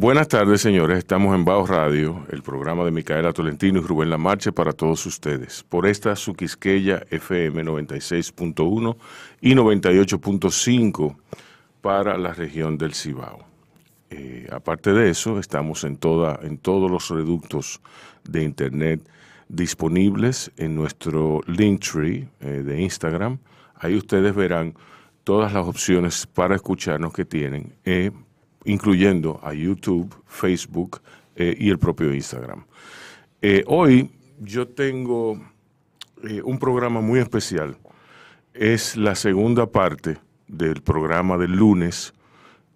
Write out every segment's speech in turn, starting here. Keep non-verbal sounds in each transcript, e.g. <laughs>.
Buenas tardes, señores. Estamos en Bao Radio, el programa de Micaela Tolentino y Rubén La Marcha para todos ustedes. Por esta Suquisqueya FM 96.1 y 98.5 para la región del Cibao. Eh, aparte de eso, estamos en, toda, en todos los reductos de Internet disponibles en nuestro Linktree eh, de Instagram. Ahí ustedes verán todas las opciones para escucharnos que tienen. Eh, incluyendo a YouTube, Facebook eh, y el propio Instagram. Eh, hoy yo tengo eh, un programa muy especial. Es la segunda parte del programa del lunes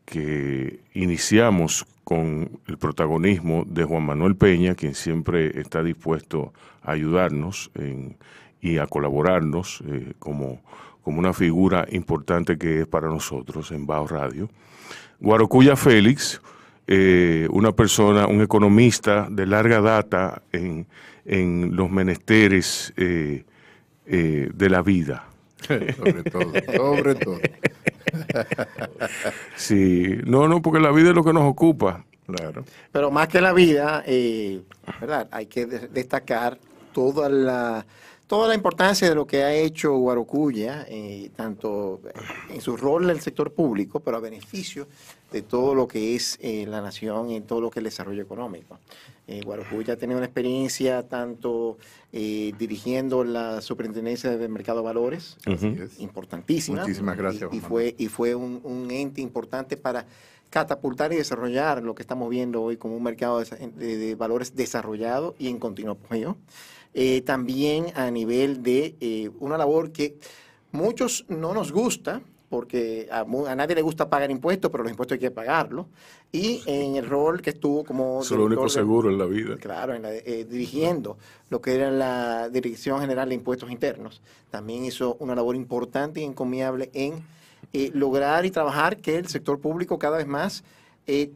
que iniciamos con el protagonismo de Juan Manuel Peña, quien siempre está dispuesto a ayudarnos y a colaborarnos como, como, una figura importante que es para nosotros en Bao Radio. Guarocuya Félix, eh, una persona, un economista de larga data en, los menesteres eh, eh, de la vida. sobre todo, sobre todo. <laughs> sí, no, no, porque la vida es lo que nos ocupa. Claro. Pero más que la vida, ¿verdad? Hay que destacar toda la toda la importancia de lo que ha hecho Guarocuya, eh, tanto en su rol en el sector público, pero a beneficio de todo lo que es eh, la nación y todo lo que es el desarrollo económico. Eh, Guarocuya ha tenido una experiencia tanto eh, dirigiendo la superintendencia del mercado de valores, importantísima. gracias. Y, fue, y fue un, ente importante para catapultar y desarrollar lo que estamos viendo hoy como un mercado de, valores desarrollado y en continuo apoyo. Eh, también a nivel de eh, una labor que muchos no nos gusta, porque a, nadie le gusta pagar impuestos, pero los impuestos hay que pagarlos. Y en el rol que estuvo como... Es lo único seguro en la vida. Claro, eh, dirigiendo lo que era la Dirección General de Impuestos Internos. También hizo una labor importante y encomiable en lograr y trabajar que el sector público cada vez más eh,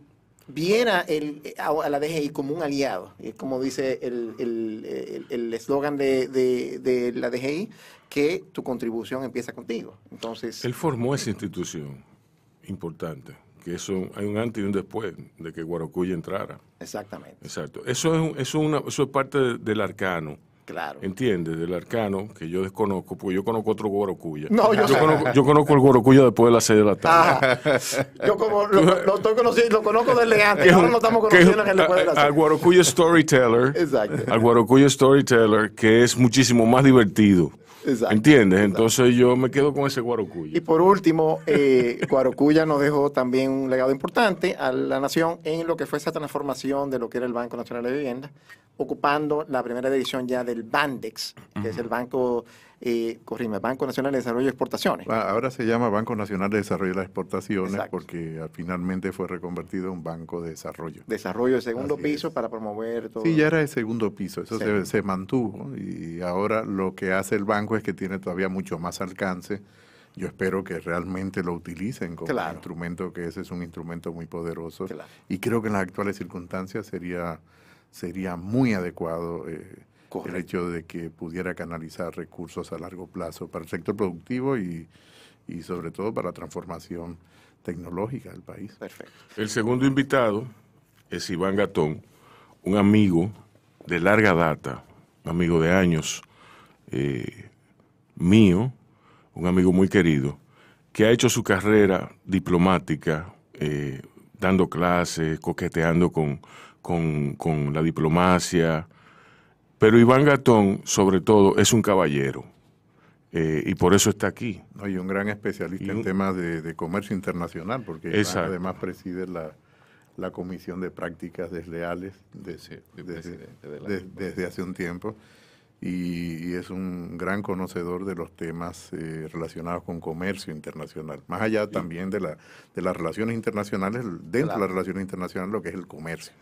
viera el, a, la DGI como un aliado, es como dice el eslogan el, el, de, de, la DGI, que tu contribución empieza contigo. Entonces, Él formó esa institución importante, que eso hay un antes y un después de que Guarocuya entrara. Exactamente. Exacto. Eso es, una, eso es parte del arcano Claro. ¿Entiendes? Del arcano, que yo desconozco, porque yo conozco otro Gorocuya. No, yo, yo, conozco, yo conozco, el Gorocuya después de las 6 de la ah. tarde. Yo como lo, estoy conociendo, lo conozco desde antes, ahora no estamos conociendo en el después de Al guarocuya Storyteller. Exacto. Al guarocuya Storyteller, que es muchísimo más divertido. Exacto, ¿Entiendes? Entonces yo me quedo con ese Guarocuya. Y por último, eh, Guarocuya nos dejó también un legado importante a la nación en lo que fue esa transformación de lo que era el Banco Nacional de Vivienda ocupando la primera edición ya del Bandex, que es el Banco, eh, Banco Nacional de Desarrollo y Exportaciones. Ah, ahora se llama Banco Nacional de Desarrollo de las Exportaciones porque eh, finalmente fue reconvertido en un banco de desarrollo. Desarrollo de segundo piso para promover todo. Sí, ya era el segundo piso, eso se, mantuvo y ahora lo que hace el banco es que tiene todavía mucho más alcance. Yo espero que realmente lo utilicen como instrumento, que ese es un instrumento muy poderoso. Y creo que en las actuales circunstancias sería sería muy adecuado eh, el hecho de que pudiera canalizar recursos a largo plazo para el sector productivo y, sobre todo para la transformación tecnológica del país. El segundo invitado es Iván Gatón, un amigo de larga data, un amigo de años eh, mío, un amigo muy querido, que ha hecho su carrera diplomática eh, dando clases, coqueteando con con, la diplomacia. Pero Iván Gatón, sobre todo, es un caballero. Eh, y por eso está aquí. No, y un gran especialista en temas de, comercio internacional, porque además preside la, Comisión de Prácticas Desleales de, desde, desde, hace un tiempo. Y, es un gran conocedor de los temas eh, relacionados con comercio internacional, más allá también de, la, de las relaciones internacionales, dentro de las relaciones internacionales, lo que es el comercio.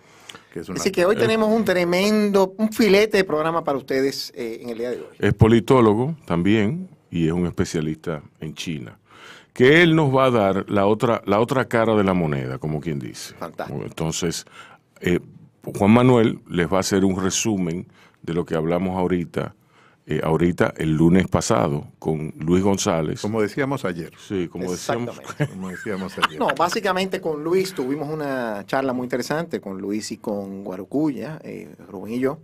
Así que hoy eh, tenemos un tremendo, un filete de programa para ustedes eh, en el día de hoy. Es politólogo también y es un especialista en China. Que él nos va a dar la otra, la otra cara de la moneda, como quien dice. Fantástico. Entonces, eh, Juan Manuel les va a hacer un resumen de lo que hablamos ahorita eh, ahorita el lunes pasado con Luis González. Como decíamos ayer. Sí, <laughs> como decíamos, ayer. No, básicamente con Luis tuvimos una charla muy interesante, con Luis y con Guarucuya, eh, Rubén y yo,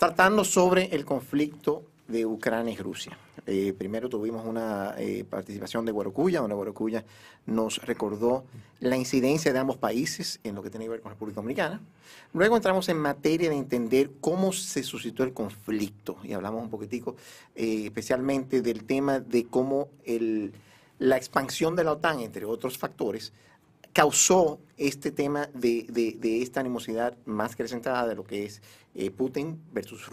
tratando sobre el conflicto de Ucrania y Rusia. Eh, primero tuvimos una eh, participación de Guarocuya, donde Guarocuya nos recordó la incidencia de ambos países en lo que tiene que ver con la República Dominicana. Luego entramos en materia de entender cómo se suscitó el conflicto y hablamos un poquitico eh, especialmente del tema de cómo la expansión de la OTAN, entre otros factores, causó este tema de, esta animosidad más acrecentada de lo que es Putin versus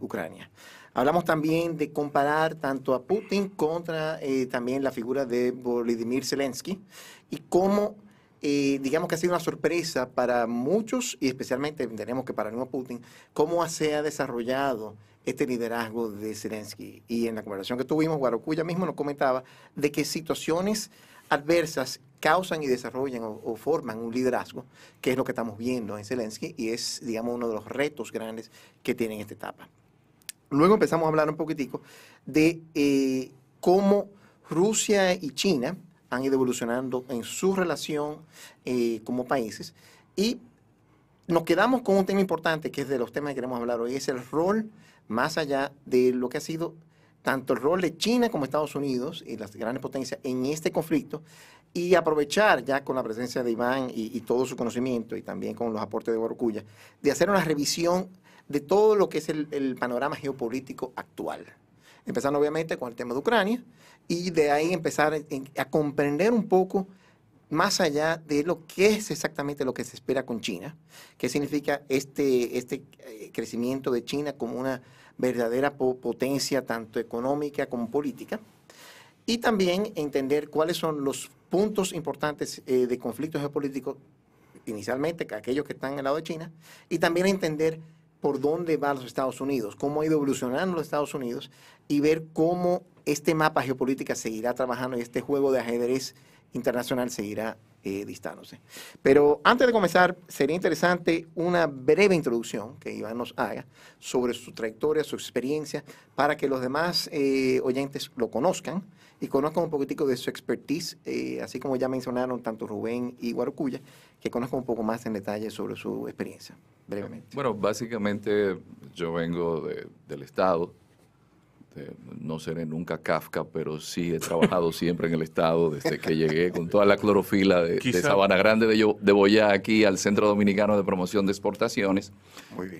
Ucrania. Hablamos también de comparar tanto a Putin contra eh, también la figura de Volodymyr Zelensky y cómo, eh, digamos que ha sido una sorpresa para muchos y especialmente tenemos que para el mismo Putin, cómo se ha desarrollado este liderazgo de Zelensky. Y en la conversación que tuvimos, Guarocuya mismo nos comentaba de que situaciones adversas causan y desarrollan o, o, forman un liderazgo, que es lo que estamos viendo en Zelensky y es, digamos, uno de los retos grandes que tiene en esta etapa. Luego empezamos a hablar un poquitico de eh, cómo Rusia y China han ido evolucionando en su relación eh, como países y nos quedamos con un tema importante que es de los temas que queremos hablar hoy, es el rol más allá de lo que ha sido tanto el rol de China como Estados Unidos y las grandes potencias en este conflicto y aprovechar ya con la presencia de Iván y, y todo su conocimiento y también con los aportes de Borucuya, de hacer una revisión de todo lo que es el, panorama geopolítico actual. Empezando obviamente con el tema de Ucrania y de ahí empezar a, comprender un poco más allá de lo que es exactamente lo que se espera con China, qué significa este, este eh, crecimiento de China como una verdadera potencia tanto económica como política, y también entender cuáles son los puntos importantes eh, de conflictos geopolíticos, inicialmente aquellos que están al lado de China, y también entender por dónde van los Estados Unidos, cómo ha ido evolucionando los Estados Unidos y ver cómo este mapa geopolítica seguirá trabajando y este juego de ajedrez internacional seguirá eh, distándose. Pero antes de comenzar, sería interesante una breve introducción que Iván nos haga sobre su trayectoria, su experiencia, para que los demás eh, oyentes lo conozcan y conozcan un poquitico de su expertise, eh, así como ya mencionaron tanto Rubén y Guarucuya, que conozcan un poco más en detalle sobre su experiencia, brevemente. Bueno, básicamente yo vengo del Estado, eh, no seré nunca Kafka, pero sí he trabajado <laughs> siempre en el Estado desde que llegué con toda la clorofila de, Sabana Grande de, de, Boyá aquí al Centro Dominicano de Promoción de Exportaciones,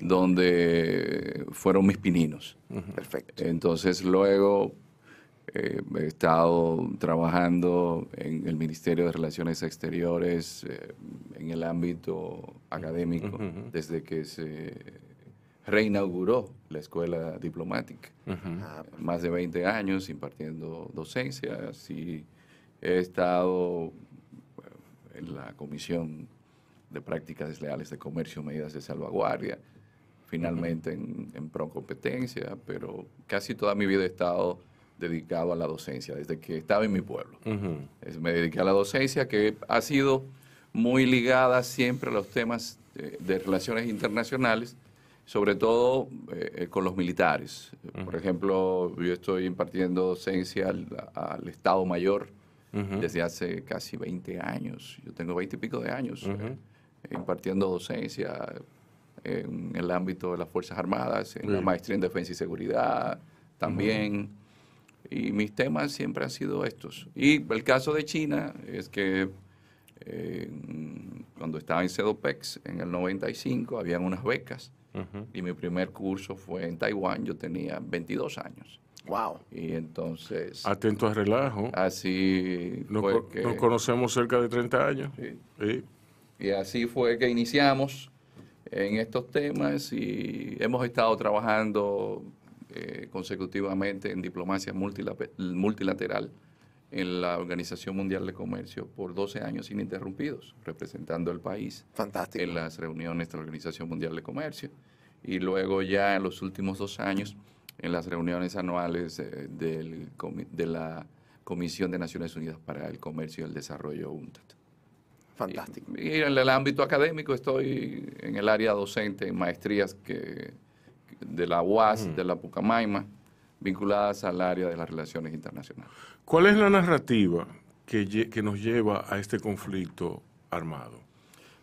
donde fueron mis pininos. Perfecto. Entonces luego eh, he estado trabajando en el Ministerio de Relaciones Exteriores, eh, en el ámbito académico, desde que se reinauguró la escuela diplomática. Ah, eh, más de 20 años impartiendo docencia. Sí, he estado en la Comisión de Prácticas Desleales de Comercio, Medidas de Salvaguardia, finalmente en, en competencia pero casi toda mi vida he estado dedicado a la docencia, desde que estaba en mi pueblo. me dediqué a la docencia, que ha sido muy ligada siempre a los temas eh, de relaciones internacionales, sobre todo eh, con los militares. Por ejemplo, yo estoy impartiendo docencia al, Estado Mayor desde hace casi 20 años. Yo tengo 20 y pico de años eh, impartiendo docencia en el ámbito de las Fuerzas Armadas, en la maestría en Defensa y Seguridad también. Y mis temas siempre han sido estos. Y el caso de China es que cuando estaba en CEDOPEX en el 95, habían unas becas. Y mi primer curso fue en Taiwán, yo tenía 22 años. Wow. Y entonces. Atento al relajo. Así. Nos, conocemos cerca de 30 años. Sí. Y así fue que iniciamos en estos temas y hemos estado trabajando eh, consecutivamente en diplomacia multilateral en la Organización Mundial de Comercio por 12 años ininterrumpidos, representando al país. En las reuniones de la Organización Mundial de Comercio. Y luego ya en los últimos dos años, en las reuniones anuales eh, del, de la Comisión de Naciones Unidas para el Comercio y el Desarrollo, UNTAD. Fantástico. Y, en el ámbito académico estoy en el área docente, en maestrías que, de la UAS, mm. de la Pucamaima vinculadas al área de las relaciones internacionales. ¿Cuál es la narrativa que, nos lleva a este conflicto armado?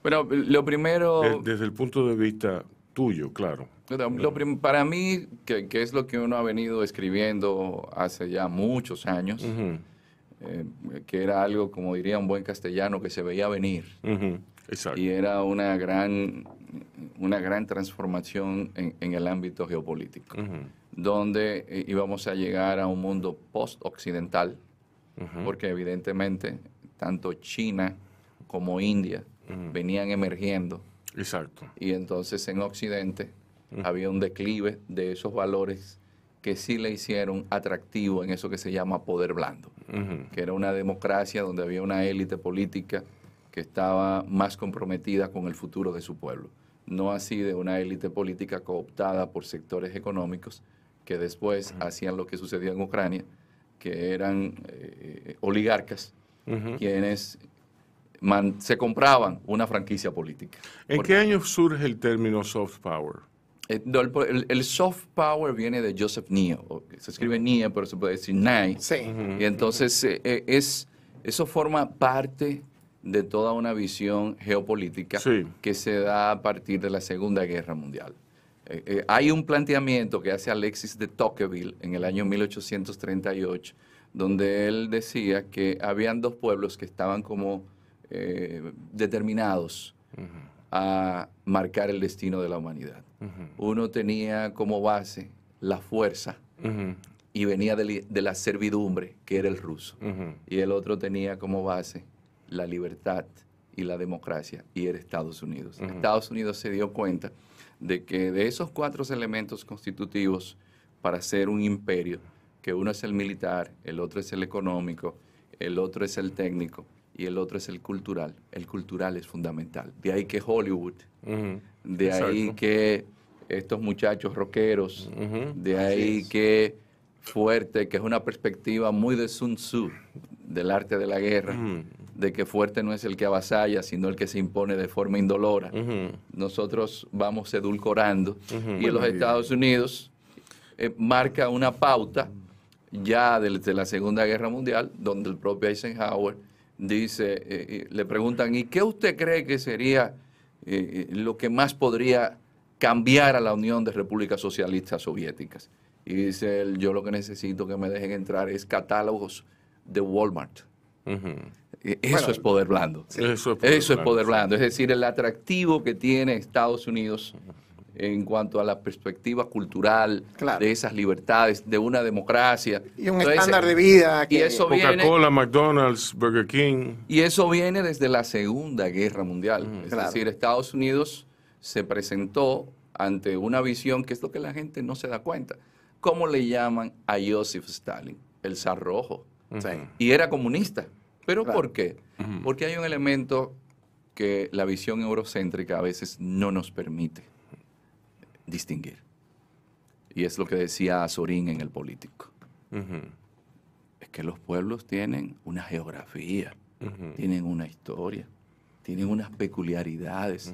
Bueno, lo primero... Eh, desde, el punto de vista tuyo, claro. Lo para mí, que, es lo que uno ha venido escribiendo hace ya muchos años, eh, que era algo, como diría un buen castellano, que se veía venir. Exacto. Y era una gran una gran transformación en, el ámbito geopolítico, donde eh, íbamos a llegar a un mundo post-occidental, porque evidentemente tanto China como India venían emergiendo. Exacto. Y entonces en Occidente había un declive de esos valores que sí le hicieron atractivo en eso que se llama poder blando, que era una democracia donde había una élite política que estaba más comprometida con el futuro de su pueblo, no así de una élite política cooptada por sectores económicos que después hacían lo que sucedió en Ucrania, que eran eh, oligarcas, quienes se compraban una franquicia política. ¿En qué año surge el término soft power? Eh, el, soft power viene de Joseph Nye, se escribe Nye, pero se puede decir Nye. Sí. Y entonces eh, es, eso forma parte de toda una visión geopolítica que se da a partir de la Segunda Guerra Mundial. Eh, eh, hay un planteamiento que hace Alexis de Tocqueville en el año 1838, donde él decía que habían dos pueblos que estaban como eh, determinados a marcar el destino de la humanidad. Uno tenía como base la fuerza y venía de, la servidumbre, que era el ruso, y el otro tenía como base la libertad y la democracia, y el Estados Unidos. Estados Unidos se dio cuenta de que de esos cuatro elementos constitutivos para ser un imperio, que uno es el militar, el otro es el económico, el otro es el técnico y el otro es el cultural. El cultural es fundamental. De ahí que Hollywood, de ahí que estos muchachos rockeros, de ahí que Fuerte, que es una perspectiva muy de Sun Tzu, del arte de la guerra, de que fuerte no es el que avasalla, sino el que se impone de forma indolora. Nosotros vamos edulcorando y en los Estados Unidos eh, marca una pauta ya desde la Segunda Guerra Mundial, donde el propio Eisenhower dice, eh, eh, le preguntan, ¿y qué usted cree que sería lo que más podría cambiar a la Unión de Repúblicas Socialistas Soviéticas? Y dice yo lo que necesito que me dejen entrar es catálogos de Walmart. E, eso es poder blando. Eso, es poder, blando, es decir, el atractivo que tiene Estados Unidos en cuanto a la perspectiva cultural de esas libertades, de una democracia. Y un estándar de vida. Coca-Cola, McDonald's, Burger King. Y eso viene desde la Segunda Guerra Mundial. es decir, Estados Unidos se presentó ante una visión que es lo que la gente no se da cuenta. ¿Cómo le llaman a Joseph Stalin? El zar rojo. Y era comunista. ¿Pero por qué? Porque hay un elemento que la visión eurocéntrica a veces no nos permite distinguir. Y es lo que decía Azorín en El Político. Es que los pueblos tienen una geografía, tienen una historia, tienen unas peculiaridades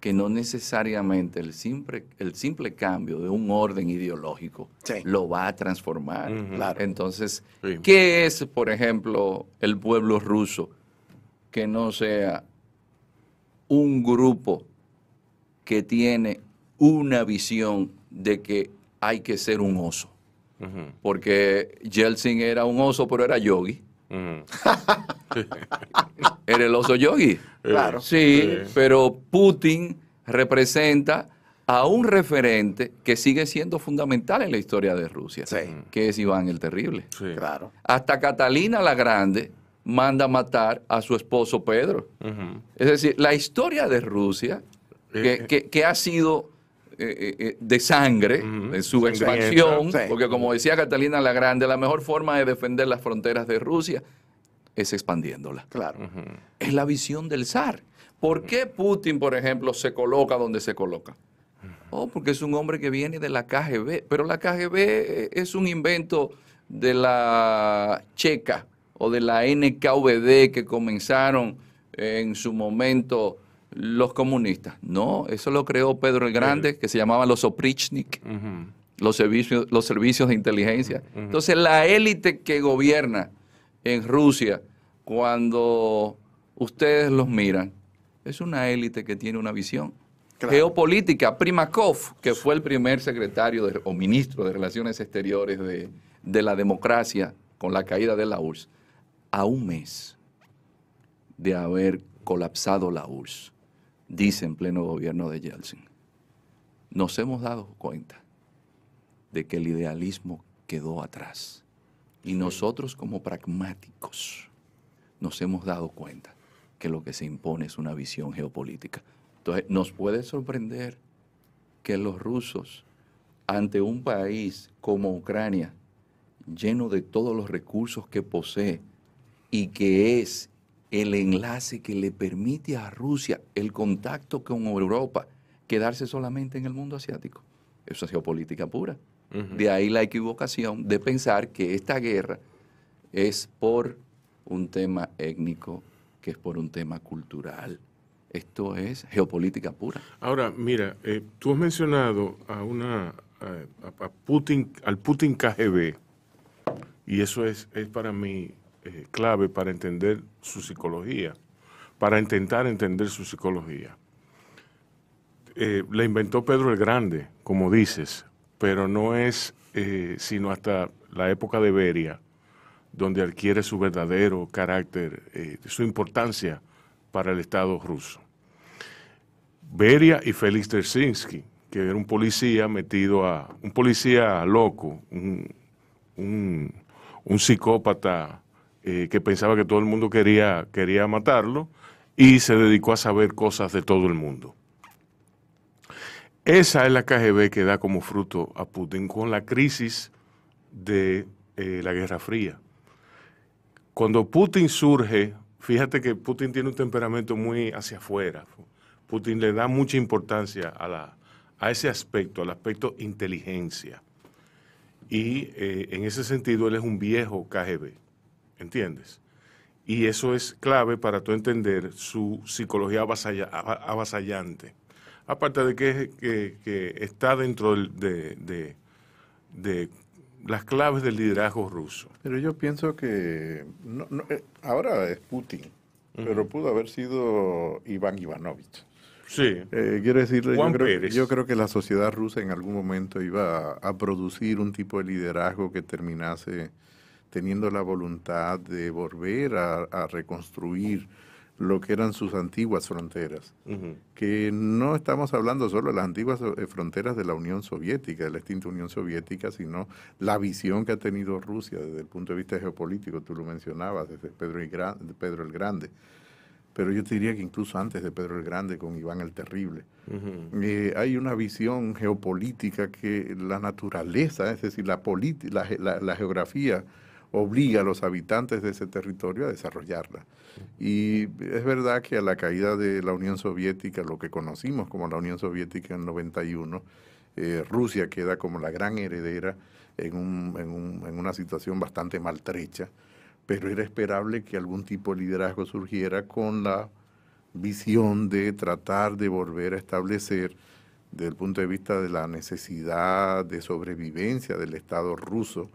que no necesariamente el simple, el simple cambio de un orden ideológico lo va a transformar. Entonces, ¿qué es, por ejemplo, el pueblo ruso que no sea un grupo que tiene una visión de que hay que ser un oso? Porque Yeltsin era un oso, pero era yogi. <laughs> Eres Era el oso yogi. Claro. Sí, pero Putin representa a un referente que sigue siendo fundamental en la historia de Rusia, que es Iván el Terrible. Claro. Hasta Catalina la Grande manda matar a su esposo Pedro. Es decir, la historia de Rusia, eh, eh. que ha sido eh, eh, eh, de sangre, de su expansión, porque como decía Catalina la Grande, la mejor forma de defender las fronteras de Rusia es expandiéndola. Claro. Es la visión del zar. ¿Por qué Putin, por ejemplo, se coloca donde se coloca? Oh, porque es un hombre que viene de la KGB, pero la KGB es un invento de la checa o de la NKVD que comenzaron en su momento los comunistas. No, eso lo creó Pedro el Grande, que se llamaba los Oprichnik, los, servicios, los servicios de inteligencia. Entonces, la élite que gobierna en Rusia, cuando ustedes los miran, es una élite que tiene una visión. Geopolítica, Primakov, que fue el primer secretario o ministro de Relaciones Exteriores de la democracia con la caída de la URSS, a un mes de haber colapsado la URSS dice en pleno gobierno de Yeltsin, nos hemos dado cuenta de que el idealismo quedó atrás. Y nosotros como pragmáticos nos hemos dado cuenta que lo que se impone es una visión geopolítica. Entonces, nos puede sorprender que los rusos, ante un país como Ucrania, lleno de todos los recursos que posee y que es el enlace que le permite a Rusia el contacto con Europa quedarse solamente en el mundo asiático. Eso es geopolítica pura. De ahí la equivocación de pensar que esta guerra es por un tema étnico, que es por un tema cultural. Esto es geopolítica pura. Ahora, mira, eh, tú has mencionado a una Putin, al Putin KGB, y eso es, es para mí eh, clave para entender su psicología, para intentar entender su psicología. Le eh, la inventó Pedro el Grande, como dices, pero no es eh, sino hasta la época de Beria, donde adquiere su verdadero carácter, su importancia para el Estado ruso. Beria y Félix Tersinsky que era un policía metido a, un policía loco, un, un psicópata eh, que pensaba que todo el mundo quería, quería matarlo y se dedicó a saber cosas de todo el mundo. Esa es la KGB que da como fruto a Putin con la crisis de eh, la Guerra Fría. Cuando Putin surge, fíjate que Putin tiene un temperamento muy hacia afuera. Putin le da mucha importancia a, a ese aspecto, al aspecto inteligencia. Y eh, en ese sentido él es un viejo KGB. ¿entiendes? Y eso es clave para tú entender su psicología avasallante. Aparte de que, está dentro de, de, las claves del liderazgo ruso. Pero yo pienso que eh, ahora es Putin, pero pudo haber sido Iván Ivanovich. Sí. Eh, quiero decirle, yo creo, que la sociedad rusa en algún momento iba a producir un tipo de liderazgo que terminase teniendo la voluntad de volver a, reconstruir lo que eran sus antiguas fronteras, que no estamos hablando solo de las antiguas eh, fronteras de la Unión Soviética, de la extinta Unión Soviética, sino la visión que ha tenido Rusia desde el punto de vista geopolítico, tú lo mencionabas, desde Pedro, Pedro el Grande, pero yo te diría que incluso antes de Pedro el Grande, con Iván el Terrible, eh, hay una visión geopolítica que la naturaleza, es decir, la, la, la geografía, obliga a los habitantes de ese territorio a desarrollarla. Y es verdad que a la caída de la Unión Soviética, lo que conocimos como la Unión Soviética en 91, eh, Rusia queda como la gran heredera en, en una situación bastante maltrecha, pero era esperable que algún tipo de liderazgo surgiera con la visión de tratar de volver a establecer desde el punto de vista de la necesidad de sobrevivencia del Estado ruso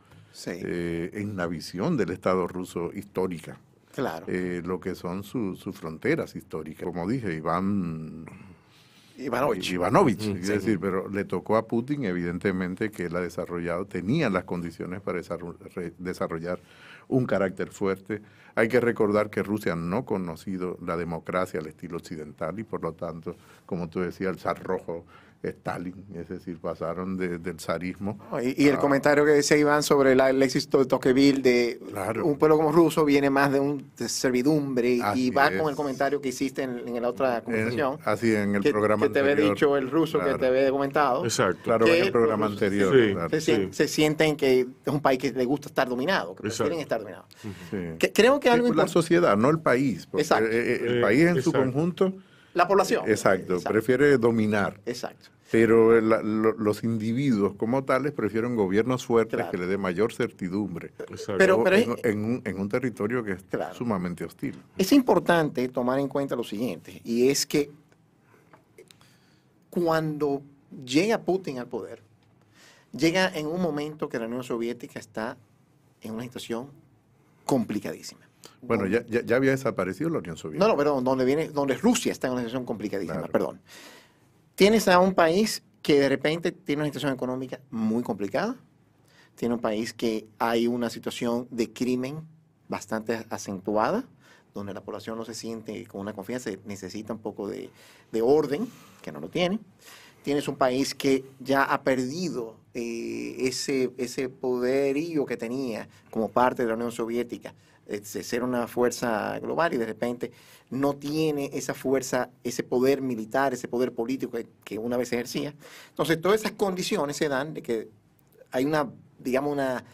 eh, en la visión del Estado ruso histórica. Claro. Eh, lo que son sus fronteras históricas. Como dije, Iván Ivanovich. Ivanovich, es decir, pero le tocó a Putin, evidentemente, que él ha desarrollado, tenía las condiciones para desarrollar un carácter fuerte. Hay que recordar que Rusia no ha conocido la democracia al estilo occidental y, por lo tanto, como tú decías, el zar rojo, Stalin, es decir, pasaron del zarismo. y, el comentario que decía Iván sobre el éxito de Toqueville, de un pueblo como ruso viene más de un servidumbre, y va con el comentario que hiciste en, la otra conversación. así, en el que, programa que te había dicho el ruso, que te había comentado. Exacto. Claro, en el programa anterior. Se, sienten que es un país que le gusta estar dominado, que prefieren estar dominado. Que, creo que algo La sociedad, no el país. Exacto. Eh, eh, el, eh, país en su conjunto la población. Exacto, prefiere dominar. Exacto. Pero los individuos como tales prefieren gobiernos fuertes que le dé mayor certidumbre. Pero, en, un, territorio que es sumamente hostil. Es importante tomar en cuenta lo siguiente, y es que cuando llega Putin al poder, llega en un momento que la Unión Soviética está en una situación complicadísima. Bueno, ya, ya, había desaparecido la Unión Soviética. No, no, perdón, donde, viene, donde Rusia está en una situación complicadísima, perdón. Tienes a un país que de repente tiene una situación económica muy complicada, tiene un país que hay una situación de crimen bastante acentuada, donde la población no se siente con una confianza, necesita un poco de, orden, que no lo tiene. Tienes un país que ya ha perdido eh, ese, ese poderío que tenía como parte de la Unión Soviética ser una fuerza global y de repente no tiene esa fuerza, ese poder militar, ese poder político que, una vez ejercía. Entonces, todas esas condiciones se dan de que hay una, digamos, una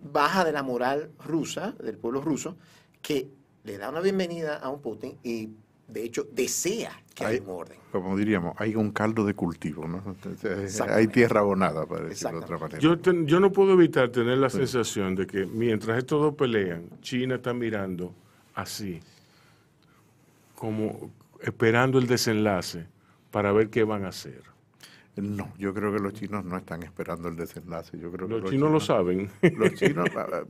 baja de la moral rusa, del pueblo ruso, que le da una bienvenida a un Putin y, de hecho, desea como diríamos, hay un caldo de cultivo, ¿no? Hay tierra abonada, para otra manera. Yo, no puedo evitar tener la sensación de que mientras estos dos pelean, China está mirando así, como esperando el desenlace para ver qué van a hacer. No, yo creo que los chinos no están esperando el desenlace. Yo creo los, chinos, lo saben. Los <laughs> chinos, ah, ah,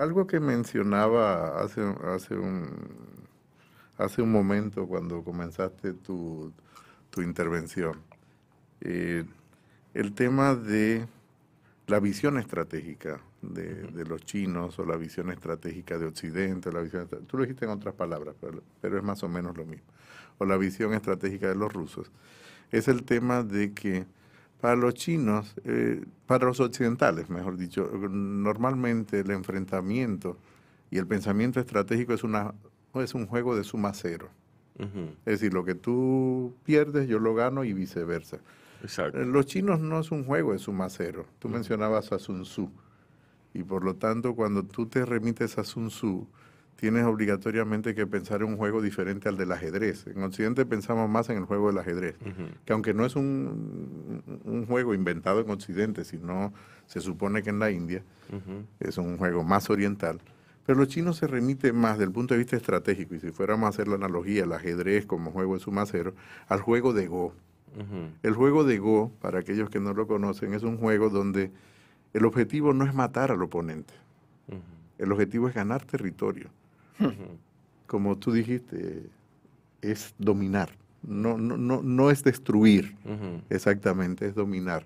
algo que mencionaba hace, hace un, hace un momento cuando comenzaste tu, intervención. Eh, el tema de la visión estratégica de, los chinos o la visión estratégica de Occidente, la visión, tú lo dijiste en otras palabras, pero, es más o menos lo mismo, o la visión estratégica de los rusos, es el tema de que para los chinos, eh, para los occidentales, mejor dicho, normalmente el enfrentamiento y el pensamiento estratégico es una es un juego de suma cero. Es decir, lo que tú pierdes, yo lo gano y viceversa. Los chinos no es un juego de suma cero. Tú mencionabas a Sun Tzu. Y por lo tanto, cuando tú te remites a Sun Tzu, tienes obligatoriamente que pensar en un juego diferente al del ajedrez. En Occidente pensamos más en el juego del ajedrez, que aunque no es un, juego inventado en Occidente, sino se supone que en la India es un juego más oriental. Pero los chinos se remiten más desde el punto de vista estratégico, y si fuéramos a hacer la analogía, el ajedrez como juego de suma cero, al juego de Go. El juego de Go, para aquellos que no lo conocen, es un juego donde el objetivo no es matar al oponente, el objetivo es ganar territorio. Hmm. Como tú dijiste, es dominar. No, no, no, no es destruir, exactamente, es dominar.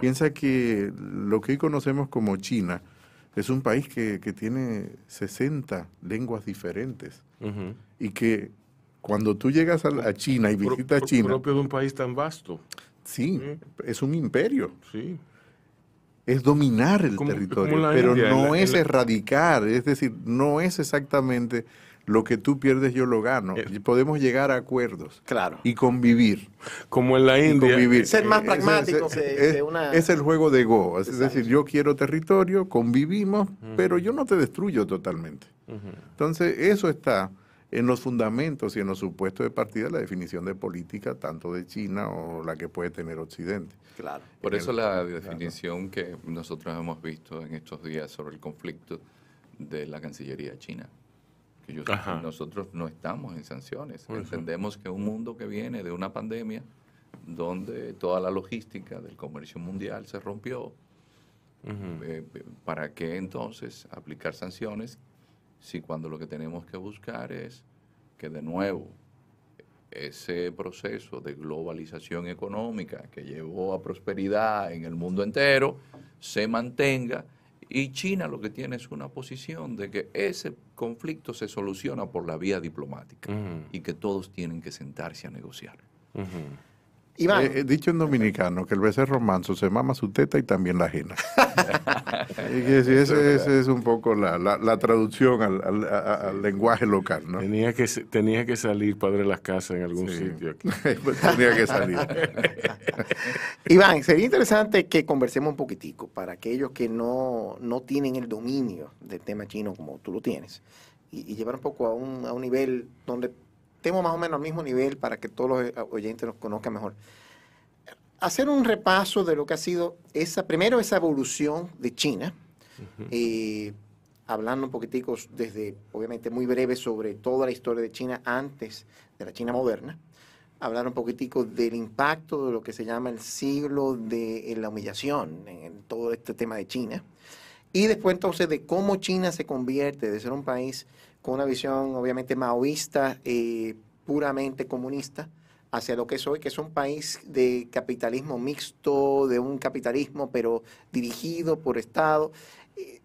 Piensa que lo que hoy conocemos como China, es un país que, que tiene 60 lenguas diferentes y que cuando tú llegas a, China y visitas China... China... propio de un país tan vasto. Sí, es un imperio. Sí. Es dominar el territorio, pero no es erradicar, es decir, no es exactamente lo que tú pierdes yo lo gano. Eh. Y podemos llegar a acuerdos. Claro. Y convivir. Como en la India. Convivir. Ser más eh, pragmáticos. Es, el juego de Go. Es, decir, yo quiero territorio, convivimos, pero yo no te destruyo totalmente. Entonces, eso está en los fundamentos y en los supuestos de partida la definición de política, tanto de China o la que puede tener Occidente. Claro. Por eso la definición que nosotros hemos visto en estos días sobre el conflicto de la Cancillería China nosotros no estamos en sanciones. Entendemos que un mundo que viene de una pandemia donde toda la logística del comercio mundial se rompió, eh, ¿para qué entonces aplicar sanciones si cuando lo que tenemos que buscar es que de nuevo ese proceso de globalización económica que llevó a prosperidad en el mundo entero se mantenga? Y China lo que tiene es una posición de que ese conflicto se soluciona por la vía diplomática y que todos tienen que sentarse a negociar. Eh, eh, dicho en dominicano que el becerro manso se mama su teta y también la ajena. <laughs> <laughs> sí, ese, ese, es un poco la, la, traducción al, lenguaje local, ¿no? Tenía que, tenía que salir Padre Las Casas en algún sitio. <laughs> tenía que salir. <laughs> Iván, sería interesante que conversemos un poquitico para aquellos que no, no tienen el dominio del tema chino como tú lo tienes y, llevar un poco a un, a un nivel donde estemos más o menos al mismo nivel para que todos los eh, oyentes nos conozcan mejor hacer un repaso de lo que ha sido esa, primero esa evolución de China, eh, hablando un poquitico desde, obviamente muy breve, sobre toda la historia de China antes de la China moderna, hablar un poquitico del impacto de lo que se llama el siglo de la humillación en todo este tema de China, y después entonces de cómo China se convierte de ser un país con una visión obviamente maoísta, y eh, puramente comunista, hacia lo que es hoy, que es un país de capitalismo mixto, de un capitalismo pero dirigido por Estado.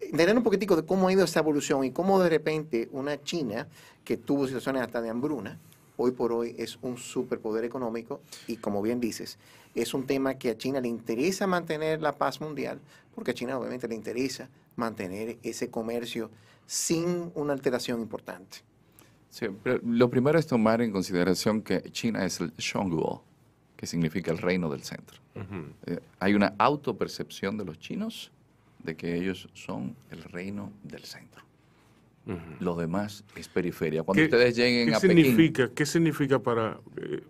Entender un poquitico de cómo ha ido esa evolución y cómo de repente una China que tuvo situaciones hasta de hambruna, hoy por hoy es un superpoder económico y como bien dices, es un tema que a China le interesa mantener la paz mundial, porque a China obviamente le interesa mantener ese comercio sin una alteración importante lo primero es tomar en consideración que China es el Shongguo, que significa el reino del centro. Eh, hay una autopercepción de los chinos de que ellos son el reino del centro. Lo demás es periferia. Cuando ustedes lleguen ¿qué significa, significa para, eh,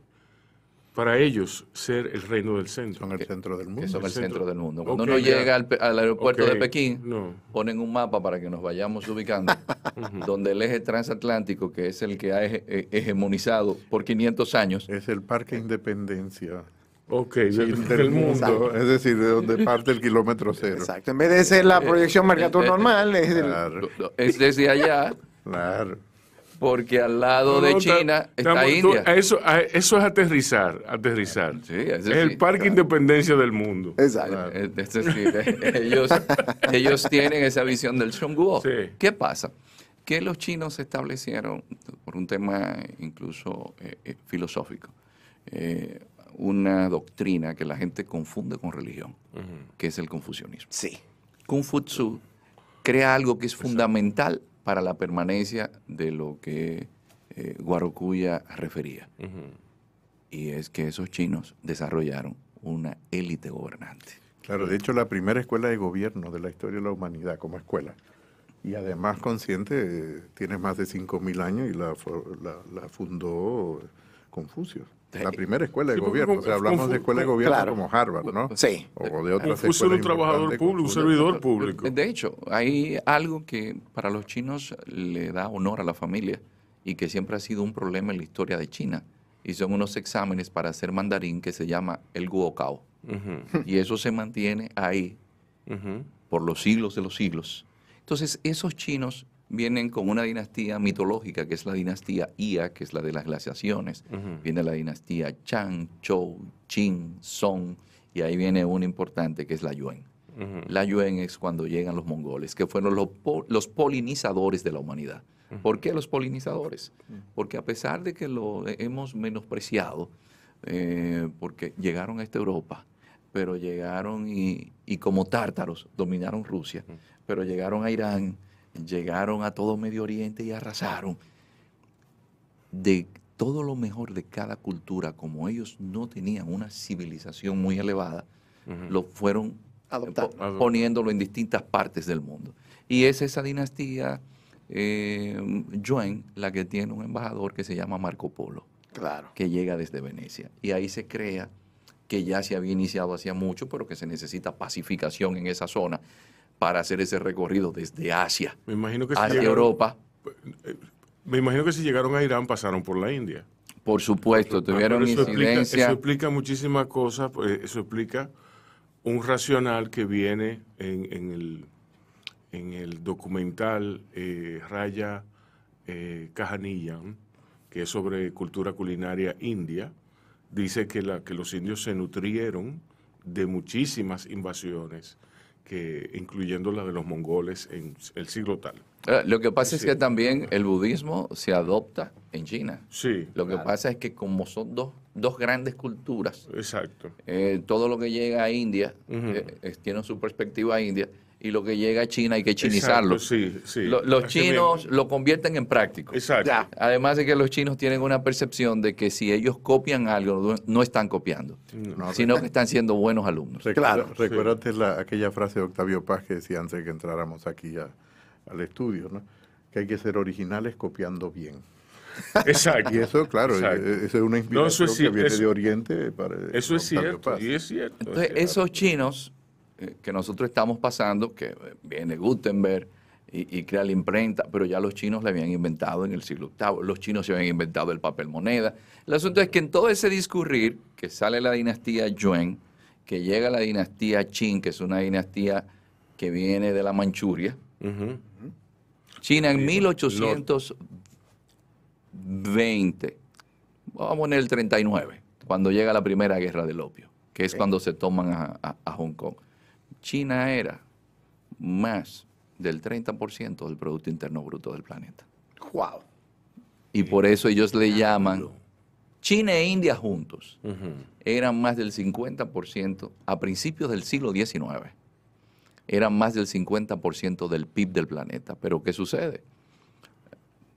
para ellos ser el reino del centro. Son el centro del mundo. Que el, centro. del mundo. Cuando uno llega al, aeropuerto de Pekín, ponen un mapa para que nos vayamos ubicando, <laughs> donde el eje transatlántico, que es el que ha e-, hegemonizado por 500 años. Es el Parque Independencia. del, mundo, es decir, de donde parte el kilómetro cero. Exacto, en vez de ser la proyección eh, eh, normal, es, es desde allá. Claro. Porque al lado de China está, India. eso, es aterrizar, aterrizar. es el parque independencia del mundo. Exacto. Este, este <laughs> <laughs> ellos, tienen esa visión del Zhongguo. ¿Qué pasa? Que los chinos se establecieron por un tema incluso eh, eh, filosófico. Eh, una doctrina que la gente confunde con religión, que es el confucianismo. Sí. Kung Fu Tzu crea algo que es fundamental para la permanencia de lo que eh, refería. Y es que esos chinos desarrollaron una élite gobernante. Claro, de hecho la primera escuela de gobierno de la historia de la humanidad como escuela. Y además consciente, eh, tiene más de 5.000 años y la fundó eh, Confucio. Eh, la primera escuela de gobierno, o sea, hablamos de escuela de gobierno como Harvard, ¿no? Sí. O de otras escuelas un trabajador público, un servidor público. De hecho, hay algo que para los chinos le da honor a la familia y que siempre ha sido un problema en la historia de China. Y son unos exámenes para hacer mandarín que se llama el Guokao. Y eso se mantiene ahí por los siglos de los siglos. Entonces, esos chinos vienen con una dinastía mitológica, que es la dinastía Ia, que es la de las glaciaciones. Viene la dinastía Chang, Chou, Qin, Song, y ahí viene una importante que es la Yuan La Yuan es cuando llegan los mongoles, que fueron los, polinizadores de la humanidad. ¿Por qué los polinizadores? Porque a pesar de que lo hemos menospreciado, eh, porque llegaron a esta Europa, pero llegaron y, y como tártaros dominaron Rusia, pero llegaron a Irán, llegaron a todo Medio Oriente y arrasaron. De todo lo mejor de cada cultura, como ellos no tenían una civilización muy elevada, lo fueron Adoptando. poniéndolo en distintas partes del mundo. Y es esa dinastía eh, la que tiene un embajador que se llama Marco Polo, claro. que llega desde Venecia. Y ahí se crea que ya se había iniciado hacía mucho, pero que se necesita pacificación en esa zona para hacer ese recorrido desde Asia me hacia Europa. Me imagino que si llegaron a Irán pasaron por la India. Por supuesto, tuvieron incidencia. eso explica muchísimas cosas, pues, eso explica un racional que viene en, el, documental eh, Raya eh, que es sobre cultura culinaria india, dice que, que los indios se nutrieron de muchísimas invasiones que incluyendo la de los mongoles en el siglo tal. Lo que pasa es que también el budismo se adopta en China. Sí. Lo que pasa es que como son dos, grandes culturas, exacto, eh, todo lo que llega a India eh, tiene su perspectiva India y lo que llega a China hay que chinizarlo. sí, los chinos lo convierten en práctico. Además de que los chinos tienen una percepción de que si ellos copian algo, no están copiando, sino que están siendo buenos alumnos. Recuerda, claro. Recuérdate aquella frase de Octavio Paz que decía antes de que entráramos aquí al estudio, ¿no? que hay que ser originales copiando bien. Exacto. Y eso, claro, eh, eh, eso es una inspiración que viene de Oriente. Para, eh, eso es cierto, y es cierto. Entonces, esos chinos eh, que nosotros estamos pasando, que eh, viene Gutenberg y, crea la imprenta, pero ya los chinos la habían inventado en el siglo VIII, los chinos se habían inventado el papel moneda. El asunto es que en todo ese discurrir, que sale la dinastía Yuan, que llega la dinastía Qin, que es una dinastía que viene de la Manchuria, China en 1820, vamos en el 39, cuando llega la primera guerra del opio, que es cuando se toman a Hong Kong. China era más del 30% del Producto Interno Bruto del planeta. ¡Wow! Y por eso ellos le llaman China e India juntos. Eran más del 50% a principios del siglo XIX. Eran más del 50% del PIB del planeta. Pero ¿qué sucede?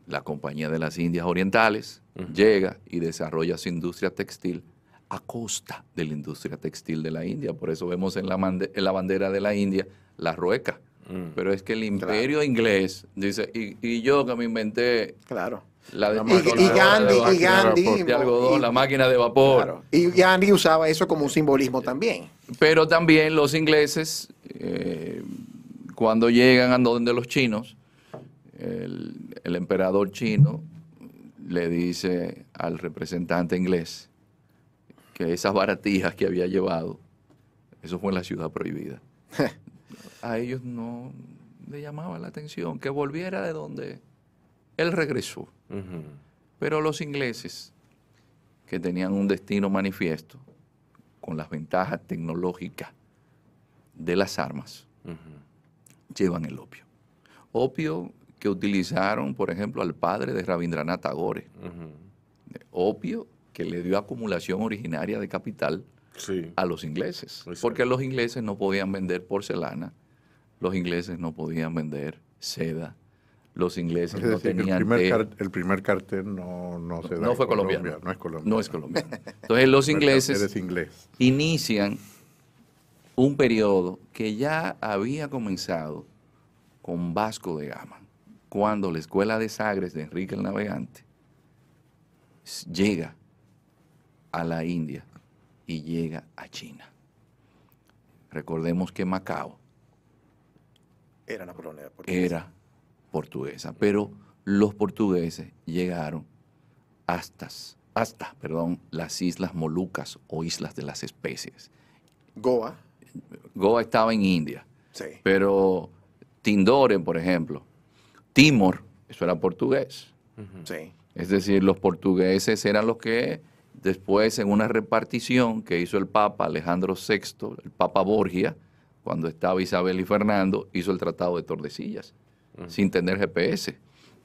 La Compañía de las Indias Orientales llega y desarrolla su industria textil a costa de la industria textil de la India. Por eso vemos en la, bandera de la India la rueca. Mm. Pero es que el imperio inglés dice, y, yo que me inventé claro. la de y, y Gandhi, la máquina de vapor. Y Gandhi usaba eso como un simbolismo también. Pero también los ingleses, eh, cuando llegan a donde los chinos, el emperador chino le dice al representante inglés, que esas baratijas que había llevado, eso fue en la ciudad prohibida. <laughs> a ellos no le llamaba la atención que volviera de donde él regresó. Pero los ingleses, que tenían un destino manifiesto, con las ventajas tecnológicas de las armas, llevan el opio. Opio que utilizaron, por ejemplo, al padre de Rabindranath Tagore. Opio que le dio acumulación originaria de capital a los ingleses. Porque los ingleses no podían vender porcelana, los ingleses no podían vender seda, los ingleses no tenían. El primer, el primer, cartel no, se da. No fue Colombia, No es colombiano. No es Entonces, los ingleses inician un periodo que ya había comenzado con Vasco de Gama, cuando la escuela de Sagres de Enrique el Navegante llega a la India y llega a China. Recordemos que Macao era una colonia portuguesa. Era portuguesa, pero los portugueses llegaron hasta, hasta perdón, las Islas Molucas o Islas de las Especies. Goa. Goa estaba en India. Pero Tindore, por ejemplo, Timor, eso era portugués. Es decir, los portugueses eran los que Después, en una repartición que hizo el Papa Alejandro VI, el Papa Borgia, cuando estaba Isabel y Fernando, hizo el Tratado de Tordesillas, sin tener GPS.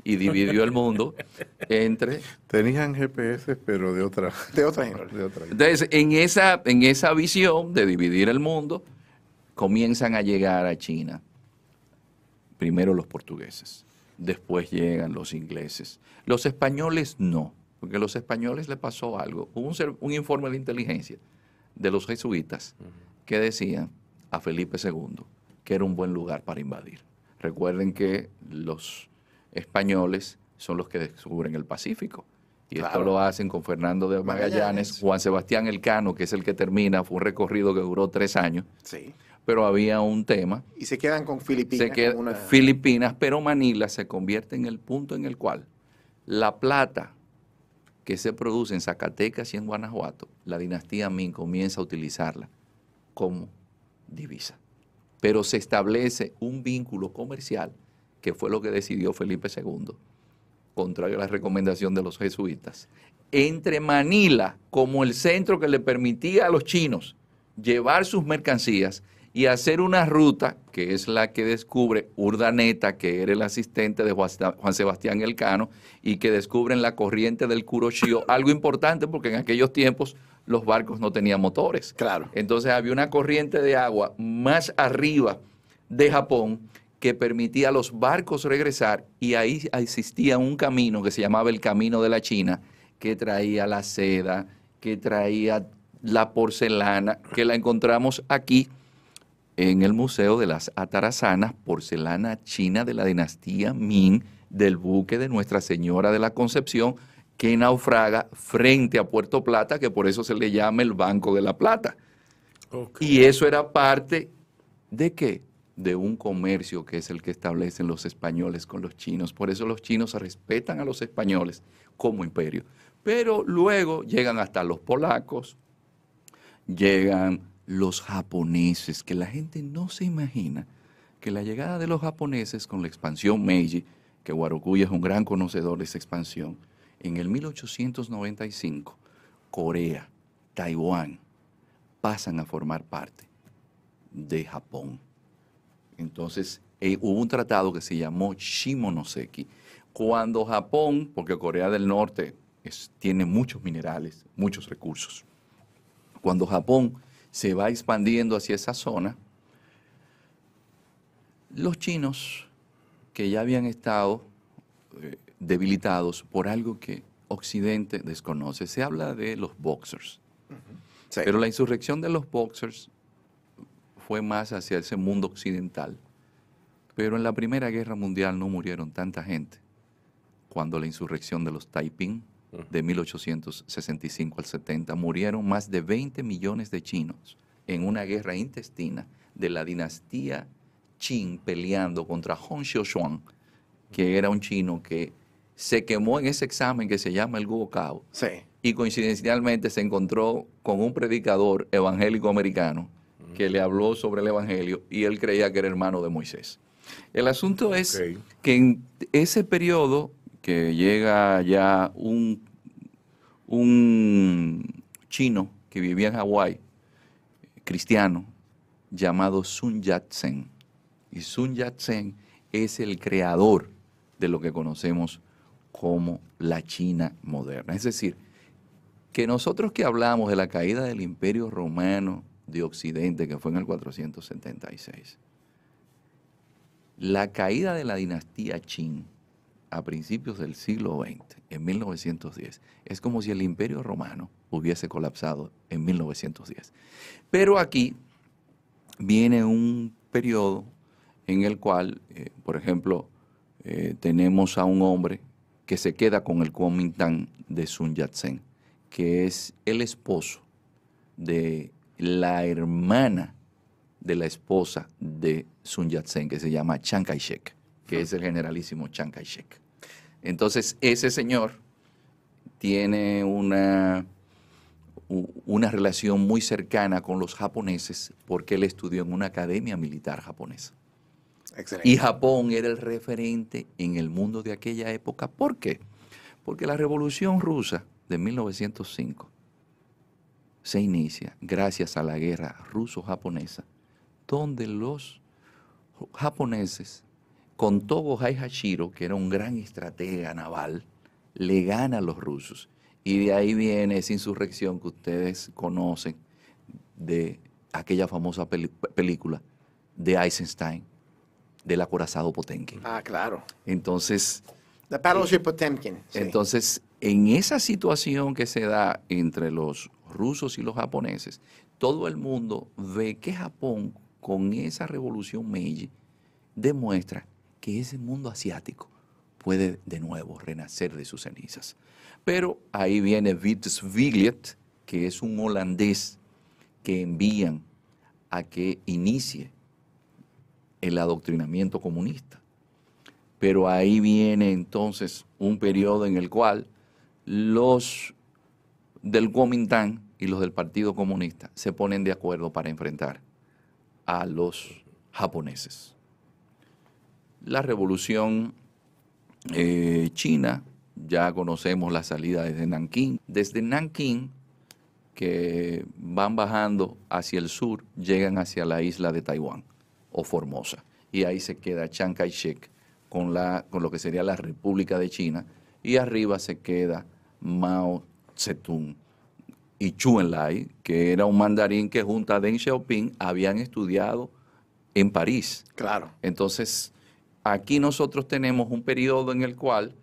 Y dividió el mundo entre... <laughs> Tenían GPS, pero de otra... De otra, de otra Entonces, en esa, en esa visión de dividir el mundo, comienzan a llegar a China. Primero los portugueses, después llegan los ingleses. Los españoles no porque a los españoles le pasó algo. Hubo un, informe de inteligencia de los jesuitas que decían a Felipe II que era un buen lugar para invadir. Recuerden que los españoles son los que descubren el Pacífico. Y esto lo hacen con Fernando de Magallanes, Juan Sebastián Elcano, que es el que termina, fue un recorrido que duró tres años. Sí. Pero había un tema. Y se quedan con Filipinas. Se quedan Filipinas, pero Manila se convierte en el punto en el cual la plata que se produce en Zacatecas y en Guanajuato, la dinastía Ming comienza a utilizarla como divisa. Pero se establece un vínculo comercial, que fue lo que decidió Felipe II, contrario a la recomendación de los jesuitas, entre Manila como el centro que le permitía a los chinos llevar sus mercancías y hacer una ruta, que es la que descubre Urdaneta, que era el asistente de Juan Sebastián Elcano, y que descubren la corriente del Kuroshio, algo importante porque en aquellos tiempos los barcos no tenían motores. Claro. Entonces había una corriente de agua más arriba de Japón que permitía a los barcos regresar y ahí existía un camino que se llamaba el Camino de la China, que traía la seda, que traía la porcelana, que la encontramos aquí en el Museo de las Atarazanas, porcelana china de la dinastía Ming, del buque de Nuestra Señora de la Concepción, que naufraga frente a Puerto Plata, que por eso se le llama el Banco de la Plata. Y eso era parte de qué? De un comercio que es el que establecen los españoles con los chinos. Por eso los chinos respetan a los españoles como imperio. Pero luego llegan hasta los polacos, llegan los japoneses, que la gente no se imagina que la llegada de los japoneses con la expansión Meiji, que Warukuya es un gran conocedor de esa expansión, en el 1895, Corea, Taiwán, pasan a formar parte de Japón. Entonces, eh, hubo un tratado que se llamó Shimonoseki. Cuando Japón, porque Corea del Norte tiene muchos minerales, muchos recursos, cuando Japón se va expandiendo hacia esa zona, los chinos que ya habían estado eh, debilitados por algo que Occidente desconoce, se habla de los boxers. Pero la insurrección de los boxers fue más hacia ese mundo occidental. Pero en la Primera Guerra Mundial no murieron tanta gente cuando la insurrección de los Taiping de 1865 al 70, murieron más de 20 millones de chinos en una guerra intestina de la dinastía Qin peleando contra Hong Xiuquan, que era un chino que se quemó en ese examen que se llama el Guo Cao Y coincidencialmente se encontró con un predicador evangélico americano que le habló sobre el Evangelio y él creía que era hermano de Moisés. El asunto es que en ese periodo que llega ya un, chino que vivía en Hawái, cristiano, llamado Sun Yat-sen. Y Sun Yat-sen es el creador de lo que conocemos como la China moderna. Es decir, que nosotros que hablamos de la caída del imperio romano de Occidente, que fue en el 476, la caída de la dinastía Qing, a principios del siglo XX, en 1910. Es como si el imperio romano hubiese colapsado en 1910. Pero aquí viene un periodo en el cual, eh, por ejemplo, eh, tenemos a un hombre que se queda con el Kuomintang de Sun Yat-sen, que es el esposo de la hermana de la esposa de Sun Yat-sen, que se llama Chiang Kai-shek, que es el generalísimo Chiang Kai-shek. Entonces, ese señor tiene una, una relación muy cercana con los japoneses porque él estudió en una academia militar japonesa. Y Japón era el referente en el mundo de aquella época. ¿Por qué? Porque la Revolución Rusa de 1905 se inicia gracias a la guerra ruso-japonesa, donde los japoneses Togo Haihashiro, que era un gran estratega naval, le gana a los rusos. Y de ahí viene esa insurrección que ustedes conocen de aquella famosa película de Eisenstein, del acorazado Potemkin. Ah, claro. Entonces... The Battleship Potemkin. Entonces, en esa situación que se da entre los rusos y los japoneses, todo el mundo ve que Japón, con esa revolución Meiji, demuestra que ese mundo asiático puede de nuevo renacer de sus cenizas. Pero ahí viene Vitus que es un holandés que envían a que inicie el adoctrinamiento comunista. Pero ahí viene entonces un periodo en el cual los del Kuomintang y los del Partido Comunista se ponen de acuerdo para enfrentar a los japoneses la revolución eh, china, ya conocemos la salida desde Nankín. Desde Nankín, que van bajando hacia el sur, llegan hacia la isla de Taiwán o Formosa. Y ahí se queda Chiang Kai-shek con, la, con lo que sería la República de China. Y arriba se queda Mao Zedong y Chu En-lai, que era un mandarín que junto a Deng Xiaoping habían estudiado en París. Claro. Entonces Aquí nosotros tenemos un periodo en el cual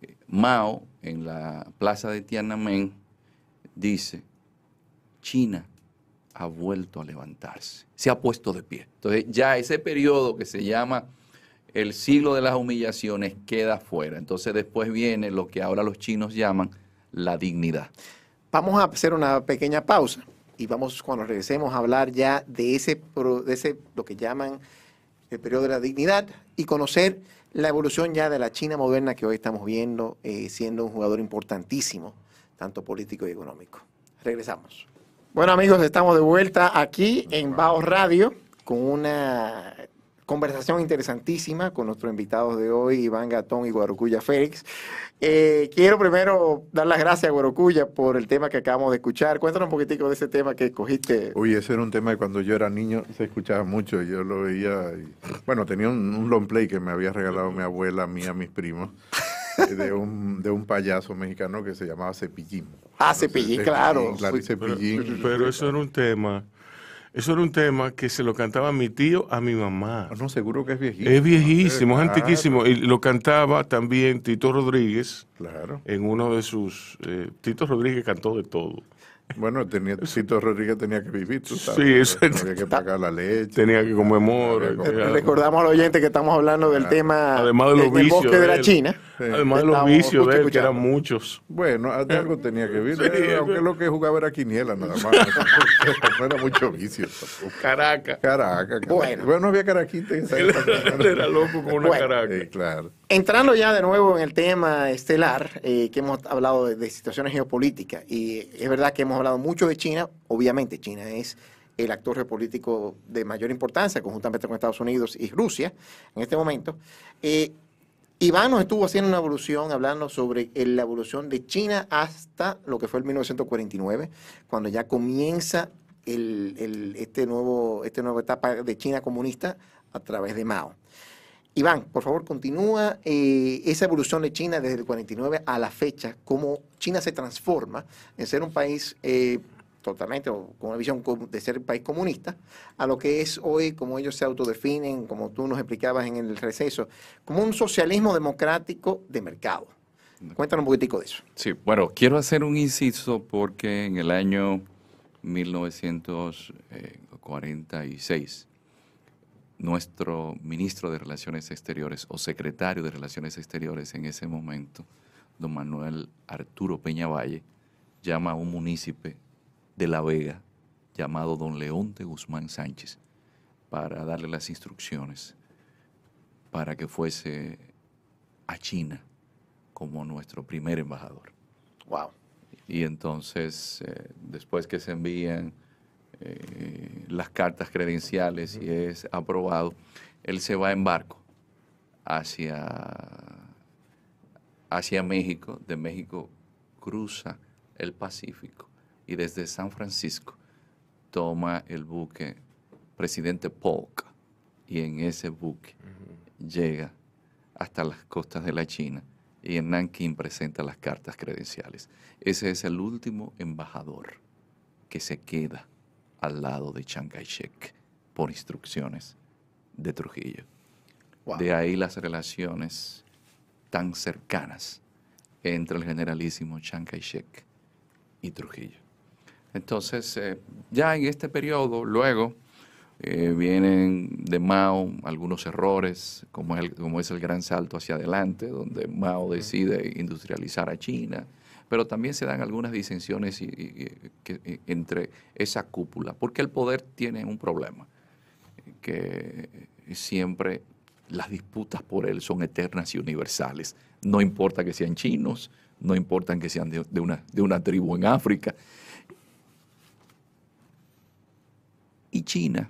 eh, Mao, en la plaza de Tiananmen, dice, China ha vuelto a levantarse, se ha puesto de pie. Entonces ya ese periodo que se llama el siglo de las humillaciones queda fuera. Entonces después viene lo que ahora los chinos llaman la dignidad. Vamos a hacer una pequeña pausa y vamos cuando regresemos a hablar ya de ese, de ese lo que llaman el periodo de la dignidad y conocer la evolución ya de la China moderna que hoy estamos viendo, eh, siendo un jugador importantísimo, tanto político y económico. Regresamos. Bueno amigos, estamos de vuelta aquí en Baos Radio con una Conversación interesantísima con nuestros invitados de hoy, Iván Gatón y Guarocuya Félix. Eh, quiero primero dar las gracias a Guarocuya por el tema que acabamos de escuchar. Cuéntanos un poquitico de ese tema que escogiste. Uy, ese era un tema que cuando yo era niño se escuchaba mucho. Yo lo veía. bueno, tenía un, long play que me había regalado mi abuela, a mí, a mis primos. Eh, de un, de un, payaso mexicano que se llamaba Cepillín. Ah, Cepillín, claro. claro, Cepillín. pero, eso era un tema eso era un tema que se lo cantaba mi tío a mi mamá. Ah, no, seguro que es viejísimo. Es viejísimo, es antiquísimo. Y lo cantaba también Tito Rodríguez. Claro. En uno de sus. Eh, Tito Rodríguez cantó de todo. Bueno, tenía, Rodríguez tenía que vivir, tú sabes. Sí, Tenía que pagar la leche. Tenía que comer moro. Recordamos al oyente que estamos hablando del tema del bosque de, la China. Además de los vicios que eran muchos. Bueno, algo tenía que vivir. Eh, aunque lo que jugaba era quiniela nada más. no <laughs> era mucho vicio. Caraca, caraca. Bueno. no había caraquita <laughs> era loco con una caraca. claro. Entrando ya de nuevo en el tema estelar, eh, que hemos hablado de, situaciones geopolíticas, y es verdad que hemos hablado mucho de China, obviamente China es el actor geopolítico de mayor importancia, conjuntamente con Estados Unidos y Rusia en este momento. Eh, Iván nos estuvo haciendo una evolución, hablando sobre la evolución de China hasta lo que fue el 1949, cuando ya comienza el, este nuevo, esta nueva etapa de China comunista a través de Mao. Iván, por favor, continúa eh, esa evolución de China desde el 49 a la fecha, cómo China se transforma en ser un país eh, totalmente, o con una visión de ser un país comunista, a lo que es hoy, como ellos se autodefinen, como tú nos explicabas en el receso, como un socialismo democrático de mercado. Cuéntanos un poquitico de eso. Sí, bueno, quiero hacer un inciso porque en el año 1946, nuestro ministro de Relaciones Exteriores o secretario de Relaciones Exteriores en ese momento, don Manuel Arturo Peña Valle, llama a un munícipe de La Vega llamado don León de Guzmán Sánchez para darle las instrucciones para que fuese a China como nuestro primer embajador. Wow. Y entonces, eh, después que se envían eh, las cartas credenciales y es aprobado, él se va en barco hacia, hacia México, de México cruza el Pacífico y desde San Francisco toma el buque presidente Polk y en ese buque llega hasta las costas de la China y en Nankín presenta las cartas credenciales. Ese es el último embajador que se queda al lado de Chiang Kai-shek por instrucciones de Trujillo. De ahí las relaciones tan cercanas entre el generalísimo Chiang Kai-shek y Trujillo. Entonces, eh, ya en este periodo, luego, eh, vienen de Mao algunos errores, como, como es el gran salto hacia adelante, donde Mao decide industrializar a China, pero también se dan algunas disensiones entre esa cúpula, porque el poder tiene un problema, que siempre las disputas por él son eternas y universales, no importa que sean chinos, no importa que sean de una tribu en África. Y China,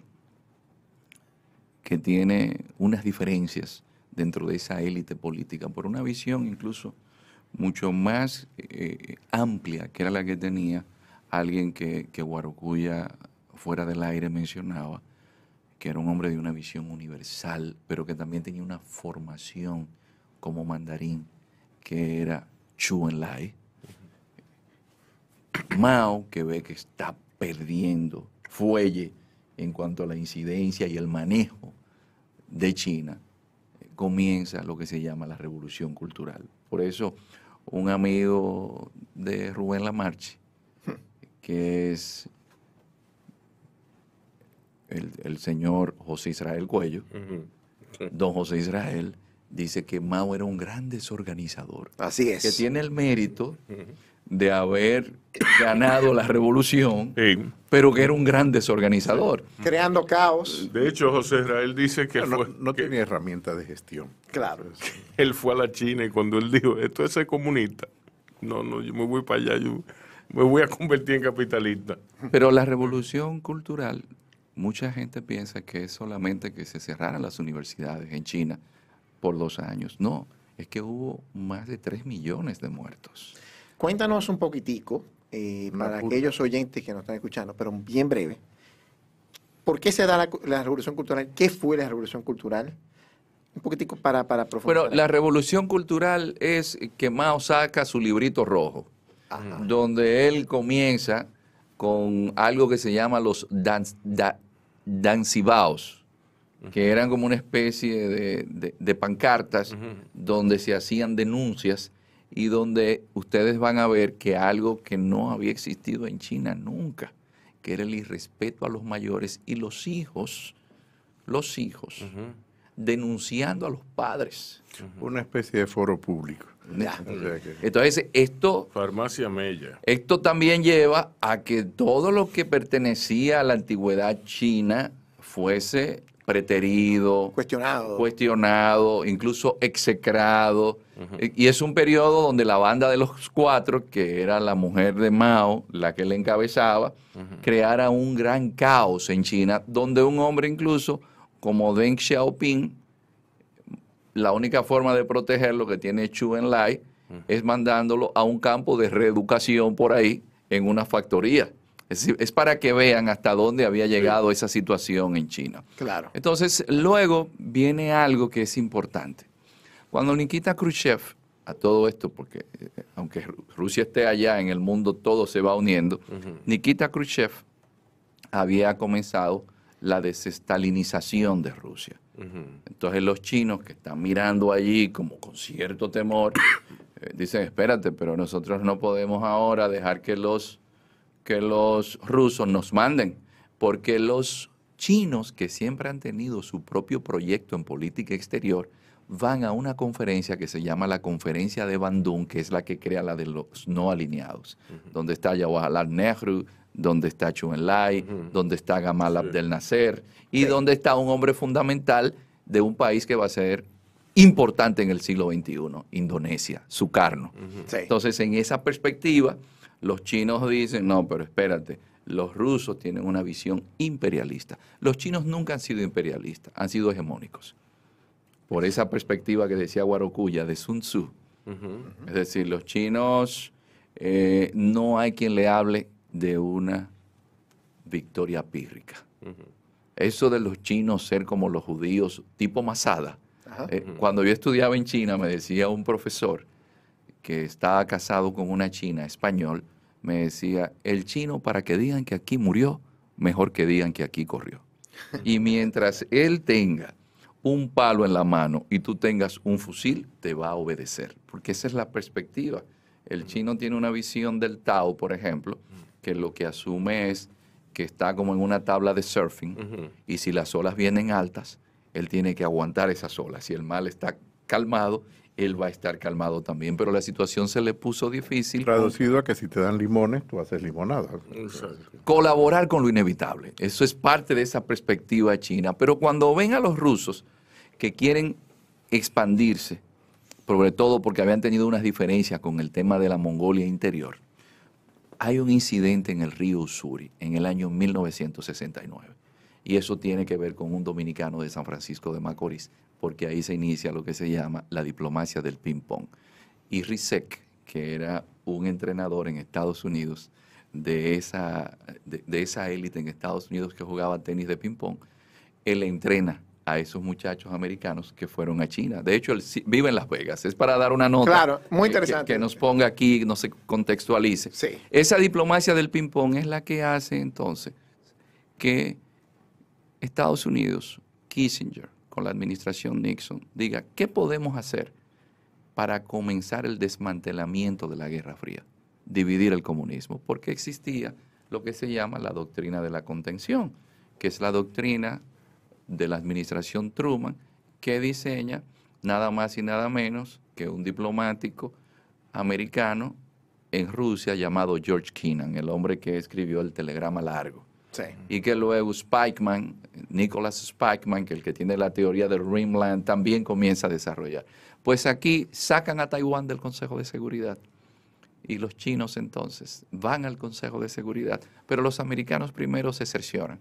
que tiene unas diferencias dentro de esa élite política, por una visión incluso mucho más eh, amplia que era la que tenía alguien que, que fuera del aire mencionaba, que era un hombre de una visión universal, pero que también tenía una formación como mandarín, que era Chu Enlai. Mao, que ve que está perdiendo fuelle en cuanto a la incidencia y el manejo de China, comienza lo que se llama la revolución cultural. Por eso un amigo de Rubén Lamarche, hmm. que es el, señor José Israel Cuello. <laughs> Don José Israel dice que Mao era un gran desorganizador. Así es. Que tiene el mérito de haber ganado la revolución, pero que era un gran desorganizador. Creando caos. De hecho, José Israel dice que no, tenía herramienta de gestión. Claro. <laughs> Él fue a la China y cuando él dijo, esto es ser comunista, no, no, yo me voy para allá, yo me voy a convertir en capitalista. Pero la revolución cultural, mucha gente piensa que es solamente que se cerraran las universidades en China por dos años. No, es que hubo más de tres millones de muertos. Cuéntanos un poquitico, eh, para aquellos oyentes que nos están escuchando, pero bien breve, ¿por qué se da la, revolución cultural? ¿Qué fue la revolución cultural? Un poquitico para, para profundizar. Bueno, la revolución cultural es que Mao saca su librito rojo, donde él comienza con algo que se llama los Danzibaos, que eran como una especie de, pancartas donde se hacían denuncias y donde ustedes van a ver que algo que no había existido en China nunca, que era el irrespeto a los mayores y los hijos, los hijos, denunciando a los padres. Una especie de foro público. Entonces, esto... Farmacia Mella. Esto también lleva a que todo lo que pertenecía a la antigüedad china fuese preterido, cuestionado, cuestionado incluso execrado. Eh, y es un periodo donde la banda de los cuatro, que era la mujer de Mao, la que le encabezaba, creara un gran caos en China, donde un hombre incluso como Deng Xiaoping, la única forma de proteger lo que tiene Chu Enlai es mandándolo a un campo de reeducación por ahí en una factoría es, para que vean hasta dónde había llegado esa situación en China. Claro. Entonces, luego viene algo que es importante. Cuando Nikita Khrushchev, a todo esto, porque eh, aunque Rusia esté allá en el mundo, todo se va uniendo, Nikita Khrushchev había comenzado la desestalinización de Rusia. Entonces los chinos que están mirando allí como con cierto temor, eh, dicen, espérate, pero nosotros no podemos ahora dejar que los que los rusos nos manden, porque los chinos que siempre han tenido su propio proyecto en política exterior, van a una conferencia que se llama la Conferencia de Bandung, que es la que crea la de los no alineados, donde está Jawaharlal Nehru, donde está Chuen Lai donde está Gamal Abdel Nasser y donde está un hombre fundamental de un país que va a ser importante en el siglo XXI, Indonesia, Sukarno. Entonces, en esa perspectiva, los chinos dicen, no, pero espérate, los rusos tienen una visión imperialista. Los chinos nunca han sido imperialistas, han sido hegemónicos. Por esa perspectiva que decía Guarocuya de Sun Tzu. Es decir, los chinos, eh, no hay quien le hable de una victoria pírrica. Eso de los chinos ser como los judíos, tipo masada. Eh, cuando yo estudiaba en China, me decía un profesor, que estaba casado con una china español, me decía, el chino para que digan que aquí murió, mejor que digan que aquí corrió. Y mientras él tenga un palo en la mano y tú tengas un fusil, te va a obedecer, porque esa es la perspectiva. El chino tiene una visión del Tao, por ejemplo, que lo que asume es que está como en una tabla de surfing y si las olas vienen altas, él tiene que aguantar esas olas. Si el mal está calmado, él va a estar calmado también. Pero la situación se le puso difícil. Traducido a que si te dan limones, tú haces limonada. Colaborar con lo inevitable. Eso es parte de esa perspectiva china. Pero cuando ven a los rusos que quieren expandirse, sobre todo porque habían tenido unas diferencias con el tema de la Mongolia interior, hay un incidente en el río Usuri en el año 1969. Y eso tiene que ver con un dominicano de San Francisco de Macorís, porque ahí se inicia lo que se llama la diplomacia del ping-pong. Y Rizek, que era un entrenador en Estados Unidos, de esa, de, esa élite en Estados Unidos que jugaba tenis de ping-pong, él entrena a esos muchachos americanos que fueron a China. De hecho, él vive en Las Vegas. Es para dar una nota. Claro, muy eh, interesante. Que, nos ponga aquí, no se contextualice. Esa diplomacia del ping-pong es la que hace entonces que Estados Unidos, Kissinger, con la administración Nixon, diga, ¿qué podemos hacer para comenzar el desmantelamiento de la Guerra Fría? Dividir el comunismo, porque existía lo que se llama la doctrina de la contención, que es la doctrina de la administración Truman, que diseña nada más y nada menos que un diplomático americano en Rusia llamado George Kennan, el hombre que escribió el telegrama largo. Y que luego Spikeman, Nicholas Spikeman, que el que tiene la teoría del Rimland, también comienza a desarrollar. Pues aquí sacan a Taiwán del Consejo de Seguridad. Y los chinos entonces van al Consejo de Seguridad. Pero los americanos primero se cercioran.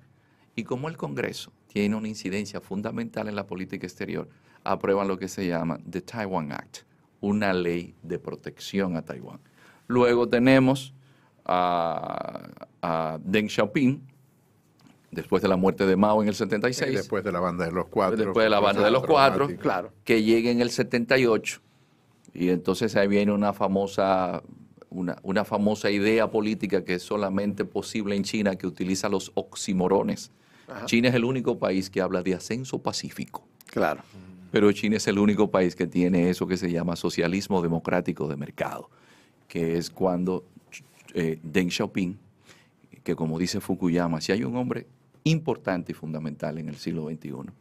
Y como el Congreso tiene una incidencia fundamental en la política exterior, aprueban lo que se llama The Taiwan Act, una ley de protección a Taiwán. Luego tenemos a Deng Xiaoping, después de la muerte de Mao en el 76. después de la banda de los cuatro. Después de la banda de los cuatro, claro. que llegue en el 78. Y entonces ahí viene una famosa, una, famosa idea política que es solamente posible en China, que utiliza los oximorones. China es el único país que habla de ascenso pacífico. Claro. Pero China es el único país que tiene eso que se llama socialismo democrático de mercado, que es cuando eh, Deng Xiaoping, que como dice Fukuyama, si hay un hombre importante y fundamental en el siglo XXI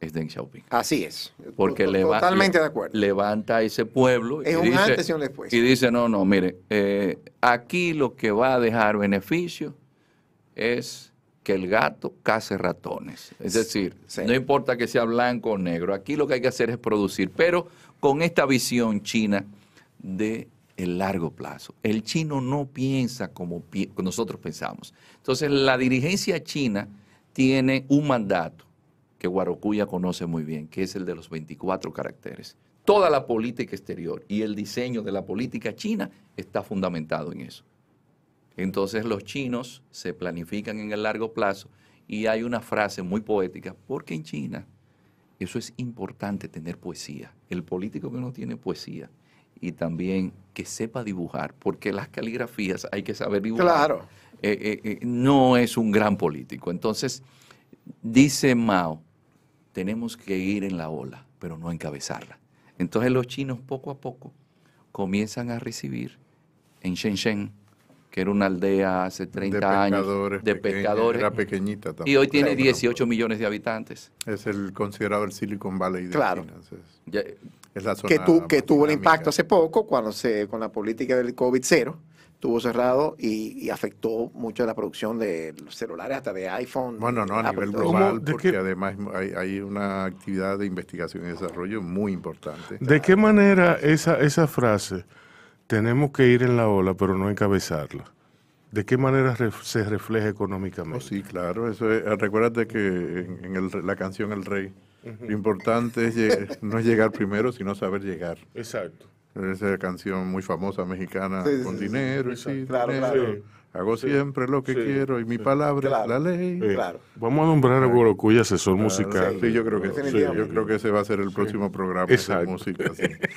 es Deng Xiaoping. Así es. Porque levanta a totalmente levanta ese pueblo. y dice, no, no, mire, eh, aquí lo que va a dejar beneficio es que el gato case ratones. Es decir, no importa que sea blanco o negro, aquí lo que hay que hacer es producir, pero con esta visión china de el largo plazo. El chino no piensa como nosotros pensamos. Entonces, la dirigencia china tiene un mandato que Guarocuya conoce muy bien, que es el de los 24 caracteres. Toda la política exterior y el diseño de la política china está fundamentado en eso. Entonces los chinos se planifican en el largo plazo y hay una frase muy poética, porque en China eso es importante tener poesía. El político que no tiene poesía y también que sepa dibujar, porque las caligrafías hay que saber dibujar. Claro. Eh, eh, eh, no es un gran político. Entonces, dice Mao, tenemos que ir en la ola, pero no encabezarla. Entonces los chinos poco a poco comienzan a recibir en Shenzhen, que era una aldea hace 30 años de pescadores. pequeñita Y hoy tiene 18 millones de habitantes. Es el considerado el Silicon Valley de que, tuvo el impacto hace poco cuando se, con la política del COVID-0 estuvo cerrado y, afectó mucho la producción de celulares, hasta de iPhone. Bueno, no, a nivel global, porque además hay, una actividad de investigación y desarrollo muy importante. ¿De qué manera esa, esa frase, tenemos que ir en la ola, pero no encabezarla? ¿De qué manera se refleja económicamente? Oh, sí, claro. Eso eh, recuérdate que en, la canción El Rey, lo importante es <laughs> no llegar primero, sino saber llegar. Exacto esa canción muy famosa mexicana, con dinero y sí claro, Hago siempre lo que quiero y mi palabra es la ley. Vamos a nombrar a Gorocuy asesor musical. Sí, yo creo que yo creo que ese va a ser el próximo programa de música. <laughs>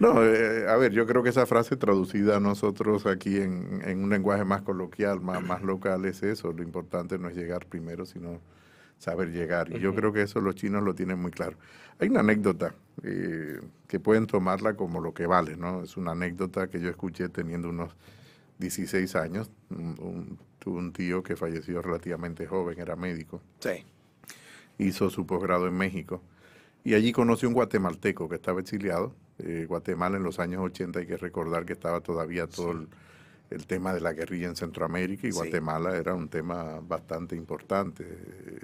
No, eh, a ver, yo creo que esa frase traducida a nosotros aquí en, en un lenguaje más coloquial, más, más local, es eso. Lo importante no es llegar primero, sino saber llegar. Y yo creo que eso los chinos lo tienen muy claro. Hay una anécdota eh, que pueden tomarla como lo que vale, ¿no? Es una anécdota que yo escuché teniendo unos 16 años. Un, un, tío que falleció relativamente joven, era médico. Sí. Hizo su posgrado en México. Y allí conoció un guatemalteco que estaba exiliado. Eh, Guatemala en los años 80, hay que recordar que estaba todavía todo el el tema de la guerrilla en Centroamérica y Guatemala era un tema bastante importante,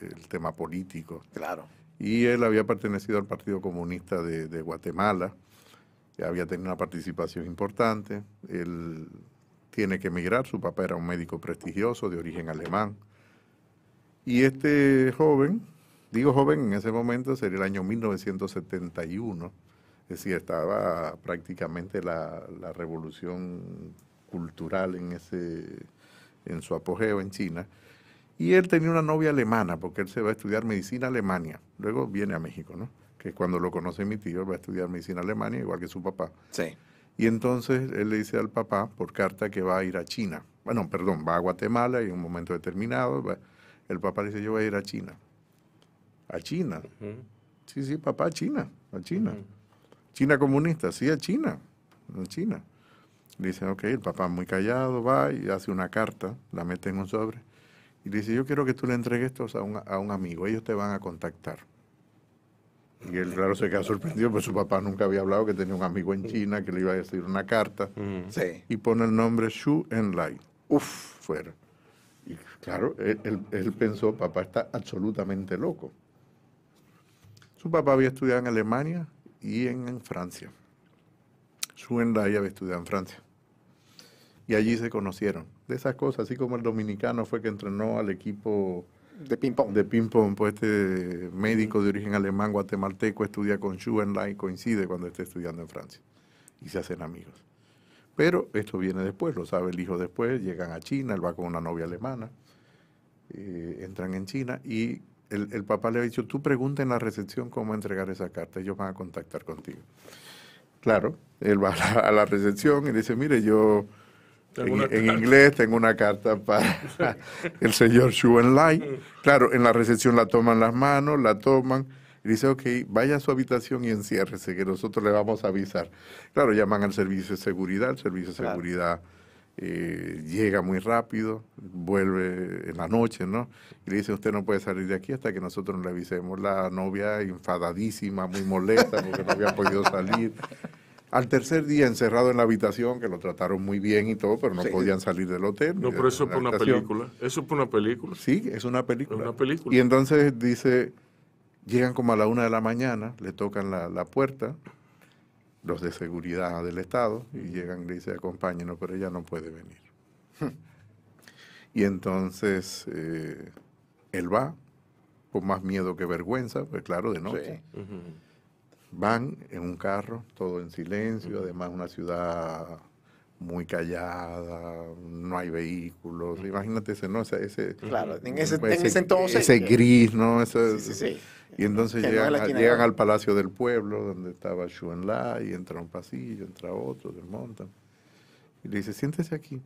el tema político. Claro. Y él había pertenecido al Partido Comunista de, Guatemala, había tenido una participación importante, él tiene que emigrar, su papá era un médico prestigioso de origen alemán. Y este joven, digo joven en ese momento, sería el año 1971, es decir, estaba prácticamente la revolución cultural en, ese, en su apogeo en China. Y él tenía una novia alemana, porque él se va a estudiar medicina Alemania. Luego viene a México, ¿no? Que cuando lo conoce mi tío, él va a estudiar medicina Alemania, igual que su papá. Sí. Y entonces él le dice al papá por carta que va a ir a China. Bueno, perdón, va a Guatemala y en un momento determinado el papá le dice, yo voy a ir a China. A China. Sí, sí, papá, a China, a China. China comunista, sí, a China, a China. Dice, ok, el papá muy callado va y hace una carta, la mete en un sobre. Y dice, yo quiero que tú le entregues esto a un, amigo, ellos te van a contactar. Y él, claro, se queda sorprendido, porque su papá nunca había hablado que tenía un amigo en China que le iba a decir una carta. Sí. Y pone el nombre Shu Enlai. Uf, fuera. Y claro, él, pensó, papá está absolutamente loco. Su papá había estudiado en Alemania y en, Francia. Su Enlai había estudiado en Francia y allí se conocieron. De esas cosas, así como el dominicano fue que entrenó al equipo de ping-pong. De ping-pong, pues este médico de origen alemán, guatemalteco, estudia con y coincide cuando esté estudiando en Francia y se hacen amigos. Pero esto viene después, lo sabe el hijo después, llegan a China, él va con una novia alemana, eh, entran en China y el, papá le ha dicho, tú pregunta en la recepción cómo entregar esa carta, ellos van a contactar contigo. Claro, él va a la, <laughs> a la recepción y le dice, mire, yo en, inglés tengo una carta para <laughs> el señor Shuen Lai. Mm. Claro, en la recepción la toman las manos, la toman. Y dice, ok, vaya a su habitación y enciérrese, que nosotros le vamos a avisar. Claro, llaman al servicio de seguridad, el servicio de seguridad eh, llega muy rápido, vuelve en la noche, ¿no? Y le dice, usted no puede salir de aquí hasta que nosotros le avisemos. La novia enfadadísima, muy molesta porque no había podido salir. Al tercer día encerrado en la habitación, que lo trataron muy bien y todo, pero no podían salir del hotel. No, pero eso es por una película. Eso es por una película. Sí, es una película. Es una película. Y entonces dice, llegan como a la una de la mañana, le tocan la, puerta, los de seguridad del Estado, y llegan y le dicen, acompáñenos, pero ella no puede venir. <laughs> y entonces eh, él va, con más miedo que vergüenza, pues claro, de noche. Sí van en un carro, todo en silencio, además una ciudad muy callada, no hay vehículos, imagínate ese, ¿no? Ese, entonces... Ese gris, ¿no? Y entonces llegan, al Palacio del Pueblo, donde estaba La y entra un pasillo, entra otro, desmontan. Y le dice, siéntese aquí.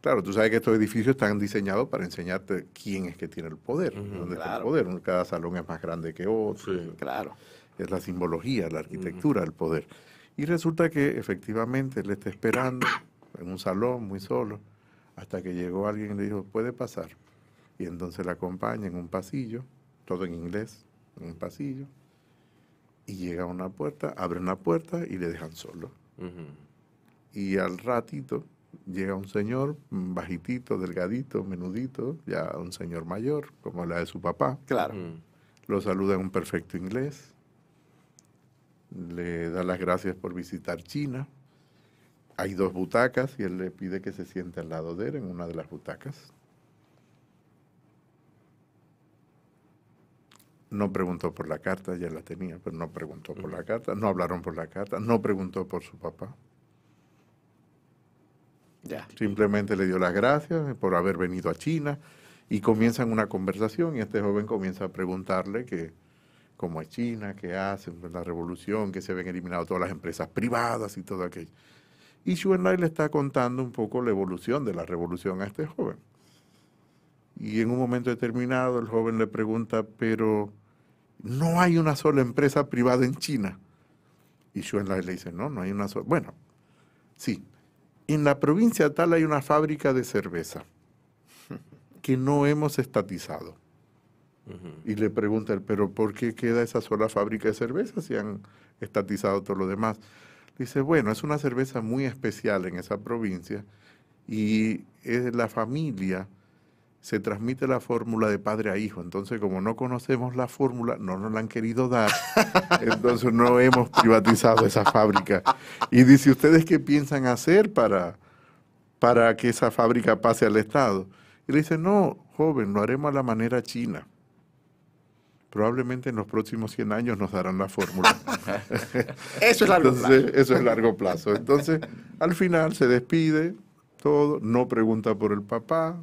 Claro, tú sabes que estos edificios están diseñados para enseñarte quién es que tiene el poder, el poder. Cada salón es más grande que otro. claro es la simbología, la arquitectura el poder. Y resulta que efectivamente él está esperando en un salón muy solo, hasta que llegó alguien y le dijo, puede pasar. Y entonces la acompaña en un pasillo, todo en inglés, en un pasillo, y llega a una puerta, abre una puerta y le dejan solo. Y al ratito llega un señor bajitito, delgadito, menudito, ya un señor mayor, como la de su papá. Claro. Lo saluda en un perfecto inglés le da las gracias por visitar China. Hay dos butacas y él le pide que se siente al lado de él en una de las butacas. No preguntó por la carta, ya la tenía, pero no preguntó por la carta, no hablaron por la carta, no preguntó por su papá. Simplemente le dio las gracias por haber venido a China y comienzan una conversación y este joven comienza a preguntarle que, como es China, que hacen la revolución, que se ven eliminado todas las empresas privadas y todo aquello. Y Schoenlein le está contando un poco la evolución de la revolución a este joven. Y en un momento determinado el joven le pregunta, pero no hay una sola empresa privada en China. Y Schoenlein le dice, no, no hay una sola. Bueno, sí, en la provincia tal hay una fábrica de cerveza que no hemos estatizado y le pregunta, pero ¿por qué queda esa sola fábrica de cerveza si han estatizado todo lo demás? Dice, bueno, es una cerveza muy especial en esa provincia y es la familia se transmite la fórmula de padre a hijo. Entonces, como no conocemos la fórmula, no nos la han querido dar. <laughs> entonces, no hemos privatizado esa fábrica. Y dice, ¿ustedes qué piensan hacer para, para que esa fábrica pase al Estado? Y le dice, no, joven, lo haremos a la manera china probablemente en los próximos 100 años nos darán la fórmula. <laughs> eso es largo plazo. Eso es largo plazo. Entonces, al final se despide todo, no pregunta por el papá,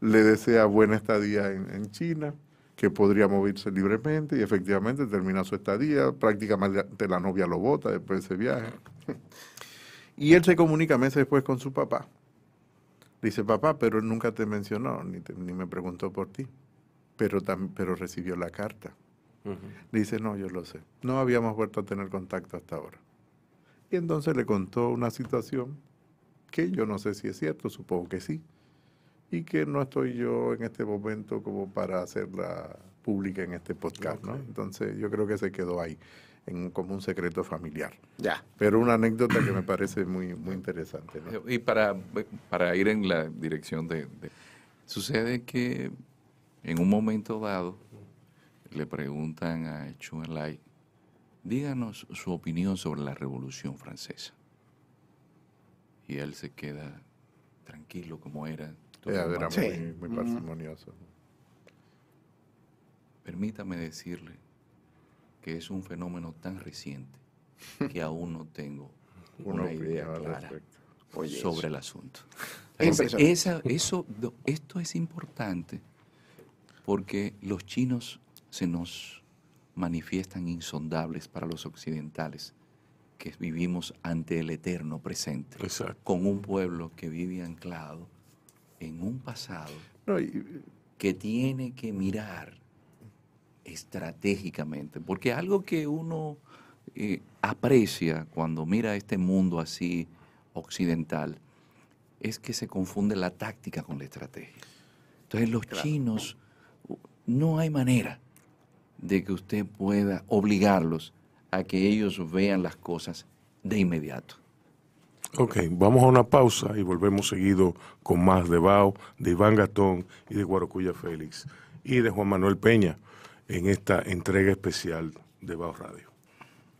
le desea buena estadía en, China, que podría moverse libremente y efectivamente termina su estadía, prácticamente la novia lo bota después de ese viaje. y él se comunica meses después con su papá. Dice, papá, pero él nunca te mencionó, ni me preguntó por ti pero, pero recibió la carta. Dice, no, yo lo sé. No habíamos vuelto a tener contacto hasta ahora. Y entonces le contó una situación que yo no sé si es cierto, supongo que sí, y que no estoy yo en este momento como para hacerla pública en este podcast, ¿no? Entonces yo creo que se quedó ahí, en, como un secreto familiar. Ya. Pero una anécdota que me parece muy, muy interesante. Y para, eh, para ir en la dirección de... Sucede que en un momento dado, le preguntan a Lai, díganos su opinión sobre la Revolución Francesa. Y él se queda tranquilo como era. Era, muy, parsimonioso. Permítame decirle que es un fenómeno tan reciente que aún no tengo una, idea clara sobre el asunto. eso, esto es importante porque los chinos se nos manifiestan insondables para los occidentales que vivimos ante el eterno presente, con un pueblo que vive anclado en un pasado que tiene que mirar estratégicamente, porque algo que uno eh, aprecia cuando mira este mundo así occidental es que se confunde la táctica con la estrategia. Entonces los chinos no hay manera de que usted pueda obligarlos a que ellos vean las cosas de inmediato. Ok, vamos a una pausa y volvemos seguido con más de Bao, de Iván Gatón y de Guarocuya Félix y de Juan Manuel Peña en esta entrega especial de Bao Radio.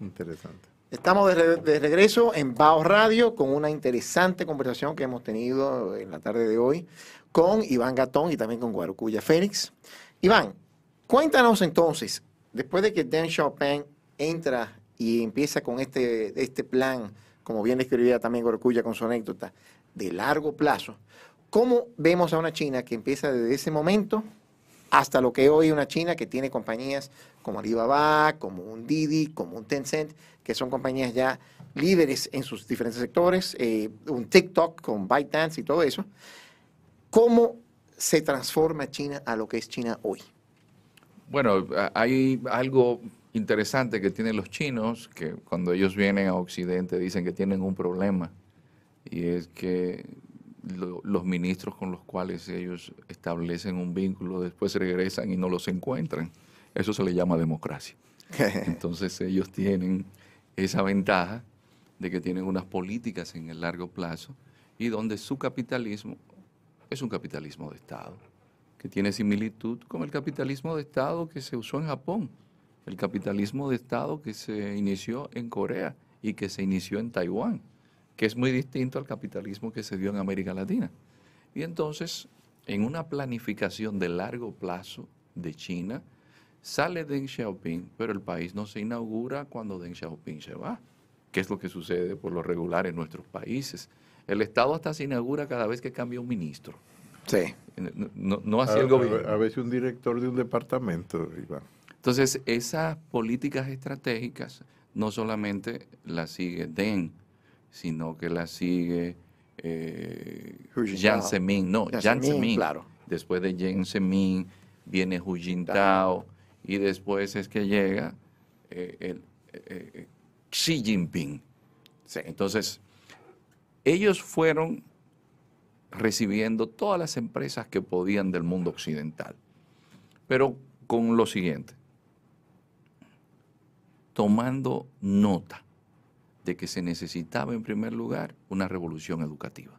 Interesante. Estamos de, regreso en Bao Radio con una interesante conversación que hemos tenido en la tarde de hoy con Iván Gatón y también con Guarocuya Félix. Iván, cuéntanos entonces, después de que Deng Xiaoping entra y empieza con este, este plan, como bien describía también Gorcuya con su anécdota, de largo plazo, ¿cómo vemos a una China que empieza desde ese momento hasta lo que hoy una China que tiene compañías como Alibaba, como un Didi, como un Tencent, que son compañías ya líderes en sus diferentes sectores, eh, un TikTok con ByteDance y todo eso? ¿Cómo se transforma China a lo que es China hoy? Bueno, hay algo interesante que tienen los chinos, que cuando ellos vienen a Occidente dicen que tienen un problema, y es que los ministros con los cuales ellos establecen un vínculo después regresan y no los encuentran. Eso se le llama democracia. <laughs> Entonces ellos tienen esa ventaja de que tienen unas políticas en el largo plazo y donde su capitalismo es un capitalismo de Estado, que tiene similitud con el capitalismo de Estado que se usó en Japón, el capitalismo de Estado que se inició en Corea y que se inició en Taiwán, que es muy distinto al capitalismo que se dio en América Latina. Y entonces, en una planificación de largo plazo de China, sale Deng Xiaoping, pero el país no se inaugura cuando Deng Xiaoping se va, que es lo que sucede por lo regular en nuestros países. El Estado hasta se inaugura cada vez que cambia un ministro. Sí. No, hace el gobierno. A, veces un director de un departamento, Entonces, esas políticas estratégicas no solamente las sigue Deng, sino que las sigue eh, Zemin. No, Jan Zemin. Claro. Después de Jan Zemin viene Hu Jintao y después es que llega eh, el, eh, eh, Xi Jinping. Sí. Entonces, ellos fueron recibiendo todas las empresas que podían del mundo occidental. Pero con lo siguiente, tomando nota de que se necesitaba en primer lugar una revolución educativa,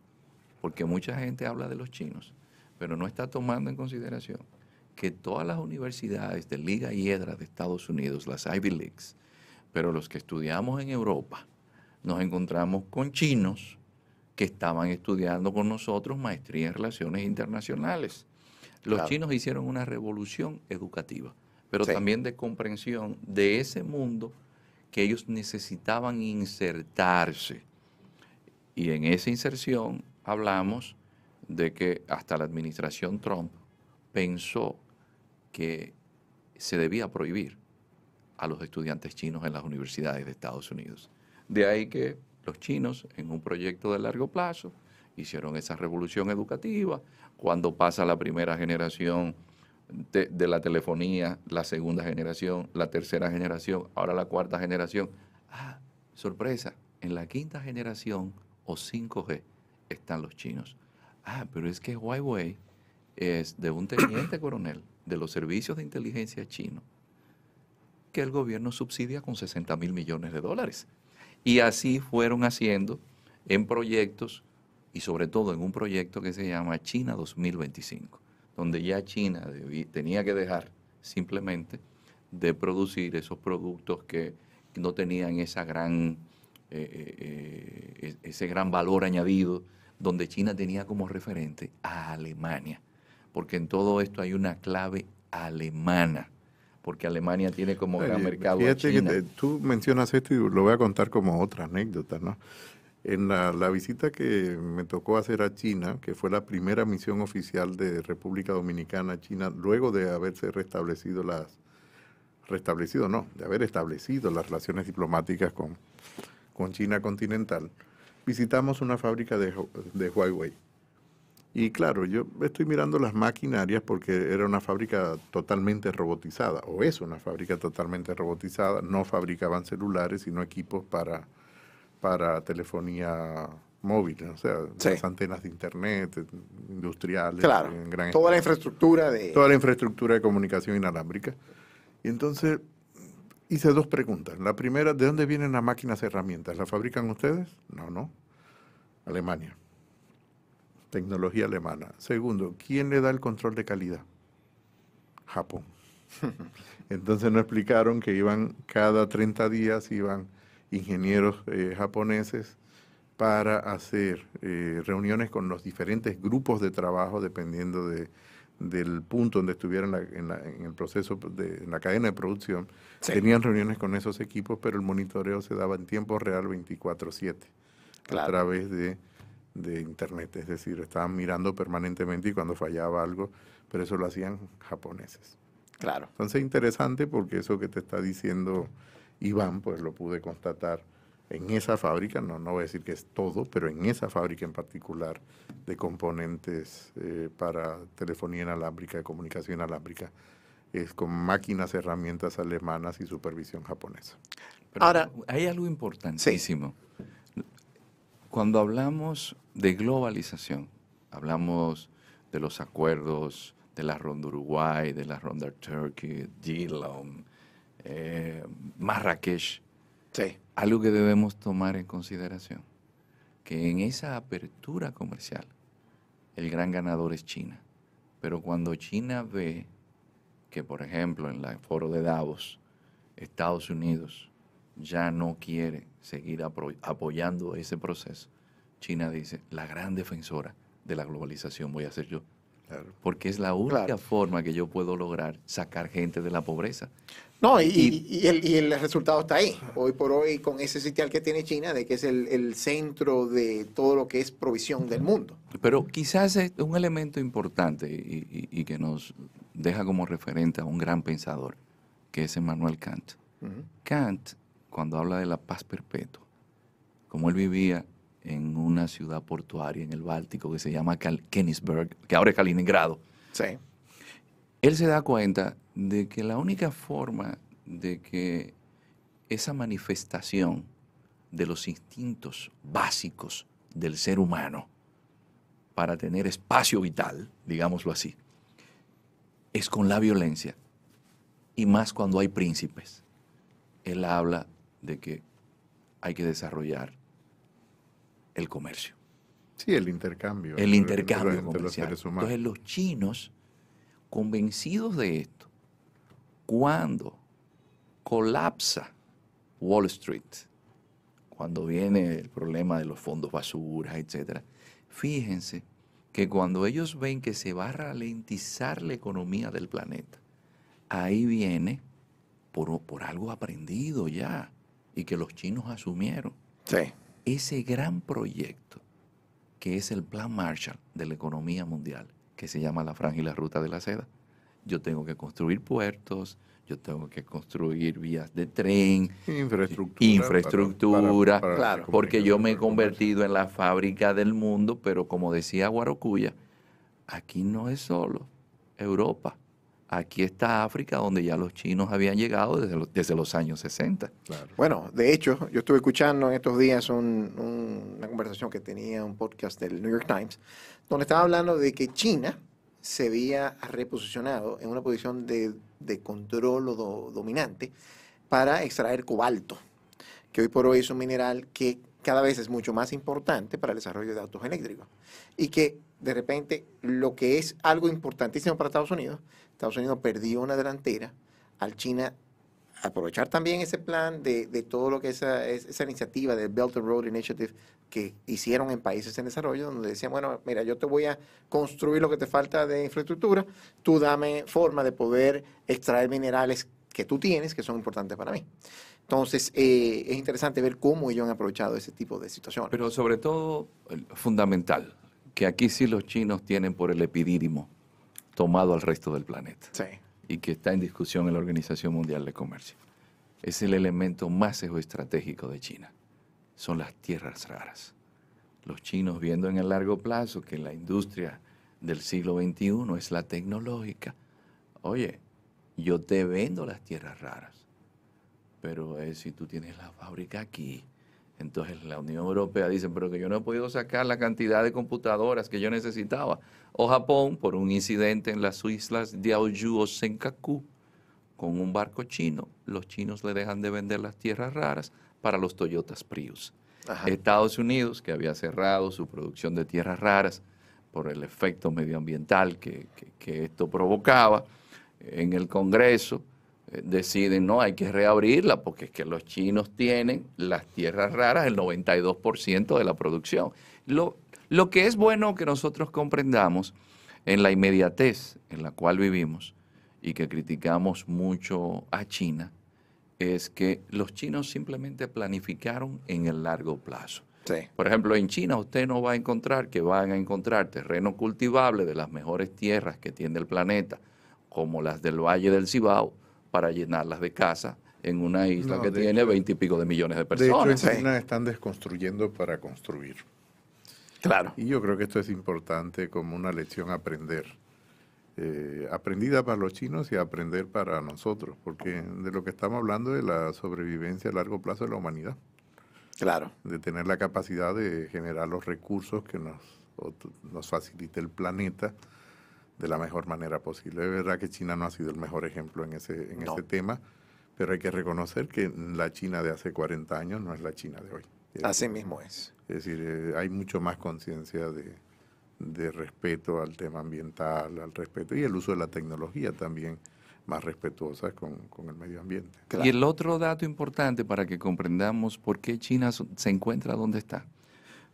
porque mucha gente habla de los chinos, pero no está tomando en consideración que todas las universidades de Liga Hiedra de Estados Unidos, las Ivy Leagues, pero los que estudiamos en Europa, nos encontramos con chinos que estaban estudiando con nosotros maestría en relaciones internacionales. Los chinos hicieron una revolución educativa, pero también de comprensión de ese mundo que ellos necesitaban insertarse. Y en esa inserción hablamos de que hasta la administración Trump pensó que se debía prohibir a los estudiantes chinos en las universidades de Estados Unidos. De ahí que los chinos, en un proyecto de largo plazo, hicieron esa revolución educativa. Cuando pasa la primera generación de, la telefonía, la segunda generación, la tercera generación, ahora la cuarta generación. Ah, sorpresa, en la quinta generación o 5G están los chinos. Ah, pero es que Huawei es de un teniente coronel de los servicios de inteligencia chino que el gobierno subsidia con 60 mil millones de dólares. Y así fueron haciendo en proyectos y sobre todo en un proyecto que se llama China 2025, donde ya China tenía que dejar simplemente de producir esos productos que no tenían esa gran, eh, eh, eh, ese gran valor añadido, donde China tenía como referente a Alemania, porque en todo esto hay una clave alemana porque Alemania tiene como gran mercado. Fíjate que tú mencionas esto y lo voy a contar como otra anécdota, ¿no? En la, visita que me tocó hacer a China, que fue la primera misión oficial de República Dominicana a China, luego de haberse restablecido las restablecido no, de haber establecido las relaciones diplomáticas con, con China continental, visitamos una fábrica de, de Huawei. Y claro, yo estoy mirando las maquinarias porque era una fábrica totalmente robotizada, o es una fábrica totalmente robotizada, no fabricaban celulares, sino equipos para, para telefonía móvil, o sea, las antenas de internet, eh, industriales, toda la infraestructura de... Toda la infraestructura de comunicación inalámbrica. Y entonces hice dos preguntas. La primera, ¿de dónde vienen las máquinas herramientas? ¿Las fabrican ustedes? No, no. Alemania tecnología alemana. Segundo, ¿quién le da el control de calidad? Japón. <laughs> Entonces nos explicaron que iban cada 30 días, iban ingenieros eh, japoneses para hacer eh, reuniones con los diferentes grupos de trabajo dependiendo de, del punto donde estuvieran en, el proceso, de, en la cadena de producción. Tenían reuniones con esos equipos, pero el monitoreo se daba en tiempo real 24/7 a través de de Internet, es decir, estaban mirando permanentemente y cuando fallaba algo, pero eso lo hacían japoneses. Claro. Entonces interesante porque eso que te está diciendo Iván, pues lo pude constatar en esa fábrica, no, no voy a decir que es todo, pero en esa fábrica en particular de componentes eh, para telefonía inalámbrica, de comunicación inalámbrica, es con máquinas, herramientas alemanas y supervisión japonesa. Ahora, hay algo importantísimo. Cuando hablamos de globalización, hablamos de los acuerdos de la Ronda Uruguay, de la Ronda Turkey, Geelong, eh, Marrakech. Sí. Algo que debemos tomar en consideración, que en esa apertura comercial el gran ganador es China. Pero cuando China ve que, por ejemplo, en el foro de Davos, Estados Unidos ya no quiere seguir apoyando ese proceso, China dice, la gran defensora de la globalización voy a ser yo. Porque es la única forma que yo puedo lograr sacar gente de la pobreza. No, y, el, resultado está ahí. Hoy por hoy, con ese sitial que tiene China, de que es el, centro de todo lo que es provisión del mundo. Pero quizás es un elemento importante y, que nos deja como referente a un gran pensador, que es Emmanuel Kant. Kant cuando habla de la paz perpetua, como él vivía en una ciudad portuaria en el Báltico que se llama Königsberg, que ahora es Kaliningrado, él se da cuenta de que la única forma de que esa manifestación de los instintos básicos del ser humano para tener espacio vital, digámoslo así, es con la violencia y más cuando hay príncipes. Él habla de que hay que desarrollar el comercio. Sí, el intercambio. El intercambio entre, comercial. Entonces los chinos, convencidos de esto, cuando colapsa Wall Street, cuando viene el problema de los fondos basura, etcétera, fíjense que cuando ellos ven que se va a ralentizar la economía del planeta, ahí viene por, por algo aprendido ya y que los chinos asumieron. Ese gran proyecto que es el plan Marshall de la economía mundial, que se llama la franja y la ruta de la seda. Yo tengo que construir puertos, yo tengo que construir vías de tren, infraestructura, porque yo me he convertido en la fábrica del mundo, pero como decía Guarocuya, aquí no es solo Europa, Aquí está África, donde ya los chinos habían llegado desde, los, años 60. Bueno, de hecho, yo estuve escuchando en estos días una conversación que tenía un podcast del New York Times, donde estaba hablando de que China se había reposicionado en una posición de, control dominante para extraer cobalto, que hoy por hoy es un mineral que cada vez es mucho más importante para el desarrollo de autos eléctricos. Y que de repente lo que es algo importantísimo para Estados Unidos Estados Unidos perdió una delantera al China aprovechar también ese plan de, todo lo que esa, esa iniciativa del Belt and Road Initiative que hicieron en países en desarrollo, donde decían, bueno, mira, yo te voy a construir lo que te falta de infraestructura, tú dame forma de poder extraer minerales que tú tienes, que son importantes para mí. Entonces, eh, es interesante ver cómo ellos han aprovechado ese tipo de situaciones. Pero sobre todo, fundamental, que aquí sí los chinos tienen por el epidídimo tomado al resto del planeta. Sí. Y que está en discusión en la Organización Mundial de Comercio. Es el elemento más estratégico de China. Son las tierras raras. Los chinos viendo en el largo plazo que la industria del siglo XXI es la tecnológica. Oye, yo te vendo las tierras raras, pero eh, si tú tienes la fábrica aquí, entonces la Unión Europea dice, pero que yo no he podido sacar la cantidad de computadoras que yo necesitaba. O Japón, por un incidente en las islas de Aoyu o Senkaku, con un barco chino, los chinos le dejan de vender las tierras raras para los Toyotas Prius. Estados Unidos, que había cerrado su producción de tierras raras por el efecto medioambiental que esto provocaba, en el Congreso eh, deciden, no, hay que reabrirla porque es que los chinos tienen las tierras raras, el 92% de la producción. Lo, lo que es bueno que nosotros comprendamos en la inmediatez en la cual vivimos y que criticamos mucho a China, es que los chinos simplemente planificaron en el largo plazo. Por ejemplo, en China usted no va a encontrar que van a encontrar terreno cultivable de las mejores tierras que tiene el planeta, como las del Valle del Cibao, para llenarlas de casa en una isla que tiene veintipico de millones de personas. De hecho, en China ¿eh? están desconstruyendo para construir. Claro. Y yo creo que esto es importante como una lección a aprender. Eh, aprendida para los chinos y aprender para nosotros, porque de lo que estamos hablando es la sobrevivencia a largo plazo de la humanidad. Claro. De tener la capacidad de generar los recursos que nos, nos facilite el planeta de la mejor manera posible. Es verdad que China no ha sido el mejor ejemplo en ese, en tema, pero hay que reconocer que la China de hace 40 años no es la China de hoy. Así mismo es. Es decir, eh, hay mucho más conciencia de, de respeto al tema ambiental, al respeto y el uso de la tecnología también más respetuosa con, con el medio ambiente. Y el otro dato importante para que comprendamos por qué China se encuentra donde está.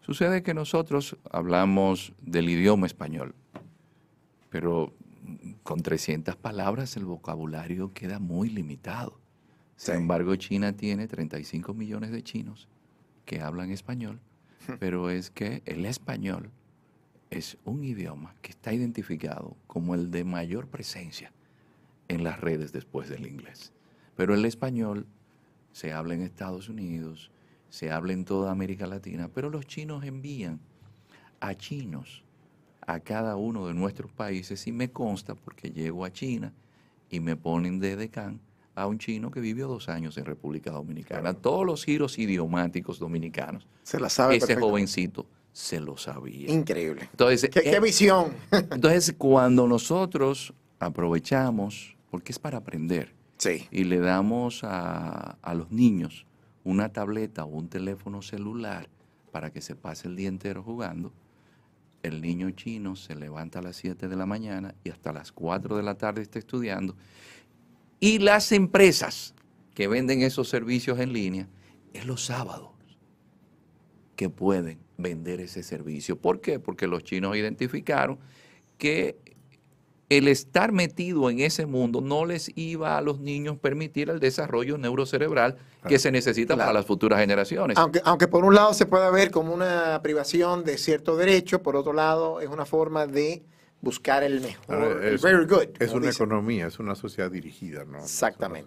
Sucede que nosotros hablamos del idioma español, pero mm, con 300 palabras el vocabulario queda muy limitado. Sin embargo, China tiene 35 millones de chinos que hablan español, <laughs> pero es que el español es un idioma que está identificado como el de mayor presencia en las redes después del inglés. Pero el español se habla en Estados Unidos, se habla en toda América Latina, pero los chinos envían a chinos a cada uno de nuestros países y me consta porque llego a China y me ponen de decán a un chino que vivió dos años en República Dominicana. Todos los giros idiomáticos dominicanos. Se la sabe. Ese jovencito se lo sabía. Increíble. Entonces, ¿Qué, eh, visión? <laughs> entonces, cuando nosotros aprovechamos, porque es para aprender, y le damos a, a los niños una tableta o un teléfono celular para que se pase el día entero jugando, el niño chino se levanta a las 7 de la mañana y hasta las 4 de la tarde está estudiando. Y las empresas que venden esos servicios en línea es los sábados que pueden vender ese servicio. ¿Por qué? Porque los chinos identificaron que el estar metido en ese mundo no les iba a los niños permitir el desarrollo neurocerebral que se necesita para las futuras generaciones. Aunque, por un lado se pueda ver como una privación de cierto derecho, por otro lado es una forma de buscar el mejor, ah, es, una economía, es una sociedad dirigida, ¿no? Exactamente.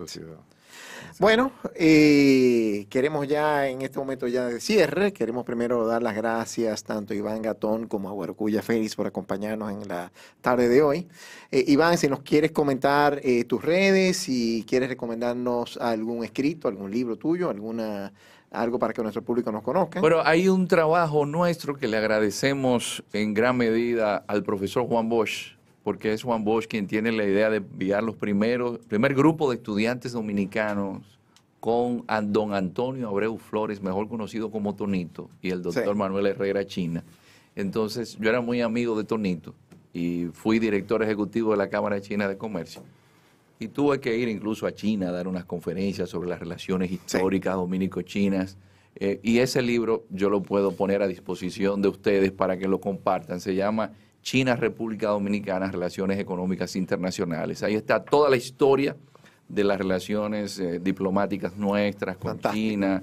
Bueno, eh, queremos ya en este momento ya de cierre, queremos primero dar las gracias tanto a Iván Gatón como a Huercuya Félix por acompañarnos en la tarde de hoy. Eh, Iván, si nos quieres comentar eh, tus redes, si quieres recomendarnos algún escrito, algún libro tuyo, alguna algo para que nuestro público nos conozca. Bueno, hay un trabajo nuestro que le agradecemos en gran medida al profesor Juan Bosch, porque es Juan Bosch quien tiene la idea de enviar los primeros, primer grupo de estudiantes dominicanos con don Antonio Abreu Flores, mejor conocido como Tonito, y el doctor Manuel Herrera China. Entonces, yo era muy amigo de Tonito y fui director ejecutivo de la Cámara China de Comercio. Y tuve que ir incluso a China a dar unas conferencias sobre las relaciones históricas dominico-chinas. Eh, y ese libro yo lo puedo poner a disposición de ustedes para que lo compartan. Se llama China, República Dominicana, relaciones económicas internacionales. Ahí está toda la historia de las relaciones eh, diplomáticas nuestras con China,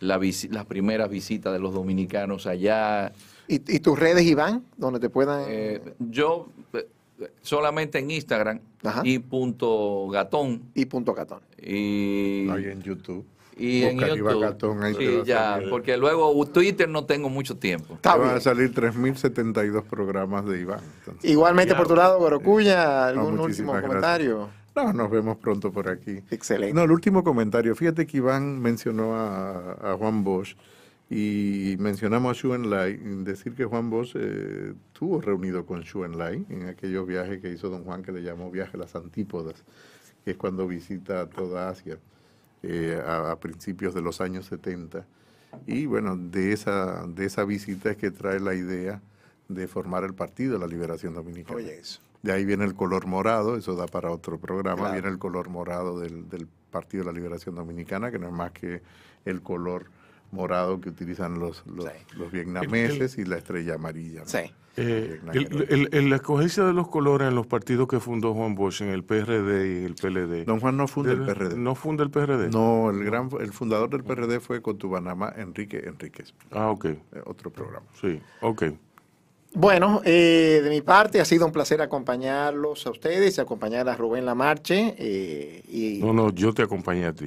la las primeras visitas de los dominicanos allá. ¿Y, tus redes, Iván, donde te puedan...? Eh, yo eh, solamente en Instagram y punto gatón. Y punto gatón. y en YouTube. Y en YouTube. sí, ya, porque luego Twitter no tengo mucho tiempo. van a salir 3.072 programas de Iván. Igualmente por tu lado, Gorocuya, algún último comentario. No, nos vemos pronto por aquí. Excelente. No, el último comentario. Fíjate que Iván mencionó a, Juan Bosch y mencionamos a Xu Enlai. Decir que Juan Bosch tuvo eh, estuvo reunido con Xu Enlai en aquellos viajes que hizo don Juan que le llamó Viaje a las Antípodas, que es cuando visita toda Asia. Eh, a, principios de los años 70. Y bueno, de esa, de esa visita es que trae la idea de formar el Partido de la Liberación Dominicana. Oye, eso. De ahí viene el color morado, eso da para otro programa, viene el color morado del, Partido de la Liberación Dominicana, que no es más que el color morado que utilizan los, los, vietnameses y la estrella amarilla. En eh, la escogencia de los colores en los partidos que fundó Juan Bosch, en el PRD y el PLD. Don Juan no funda el PRD. ¿No funda el PRD? No, el, gran, el fundador del PRD fue con Panamá, Enrique Enríquez. Ah, ok. Eh, otro programa. Sí, ok. Bueno, eh, de mi parte ha sido un placer acompañarlos a ustedes, acompañar a Rubén Lamarche. Eh, No, no, yo te acompañé a ti.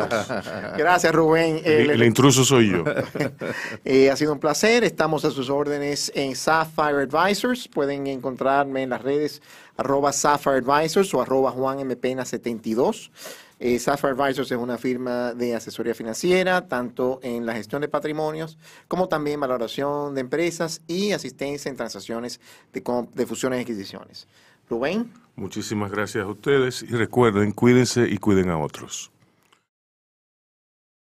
<laughs> Gracias, Rubén. Eh, el, intruso soy yo. <laughs> Eh, ha sido un placer. Estamos a sus órdenes en Sapphire Advisors. Pueden encontrarme en las redes arroba Sapphire Advisors o arroba Juan 72. Eh, Advisors es una firma de asesoría financiera, tanto en la gestión de patrimonios como también valoración de empresas y asistencia en transacciones de fusiones y adquisiciones. Rubén. Muchísimas gracias a ustedes y recuerden, cuídense y cuiden a otros.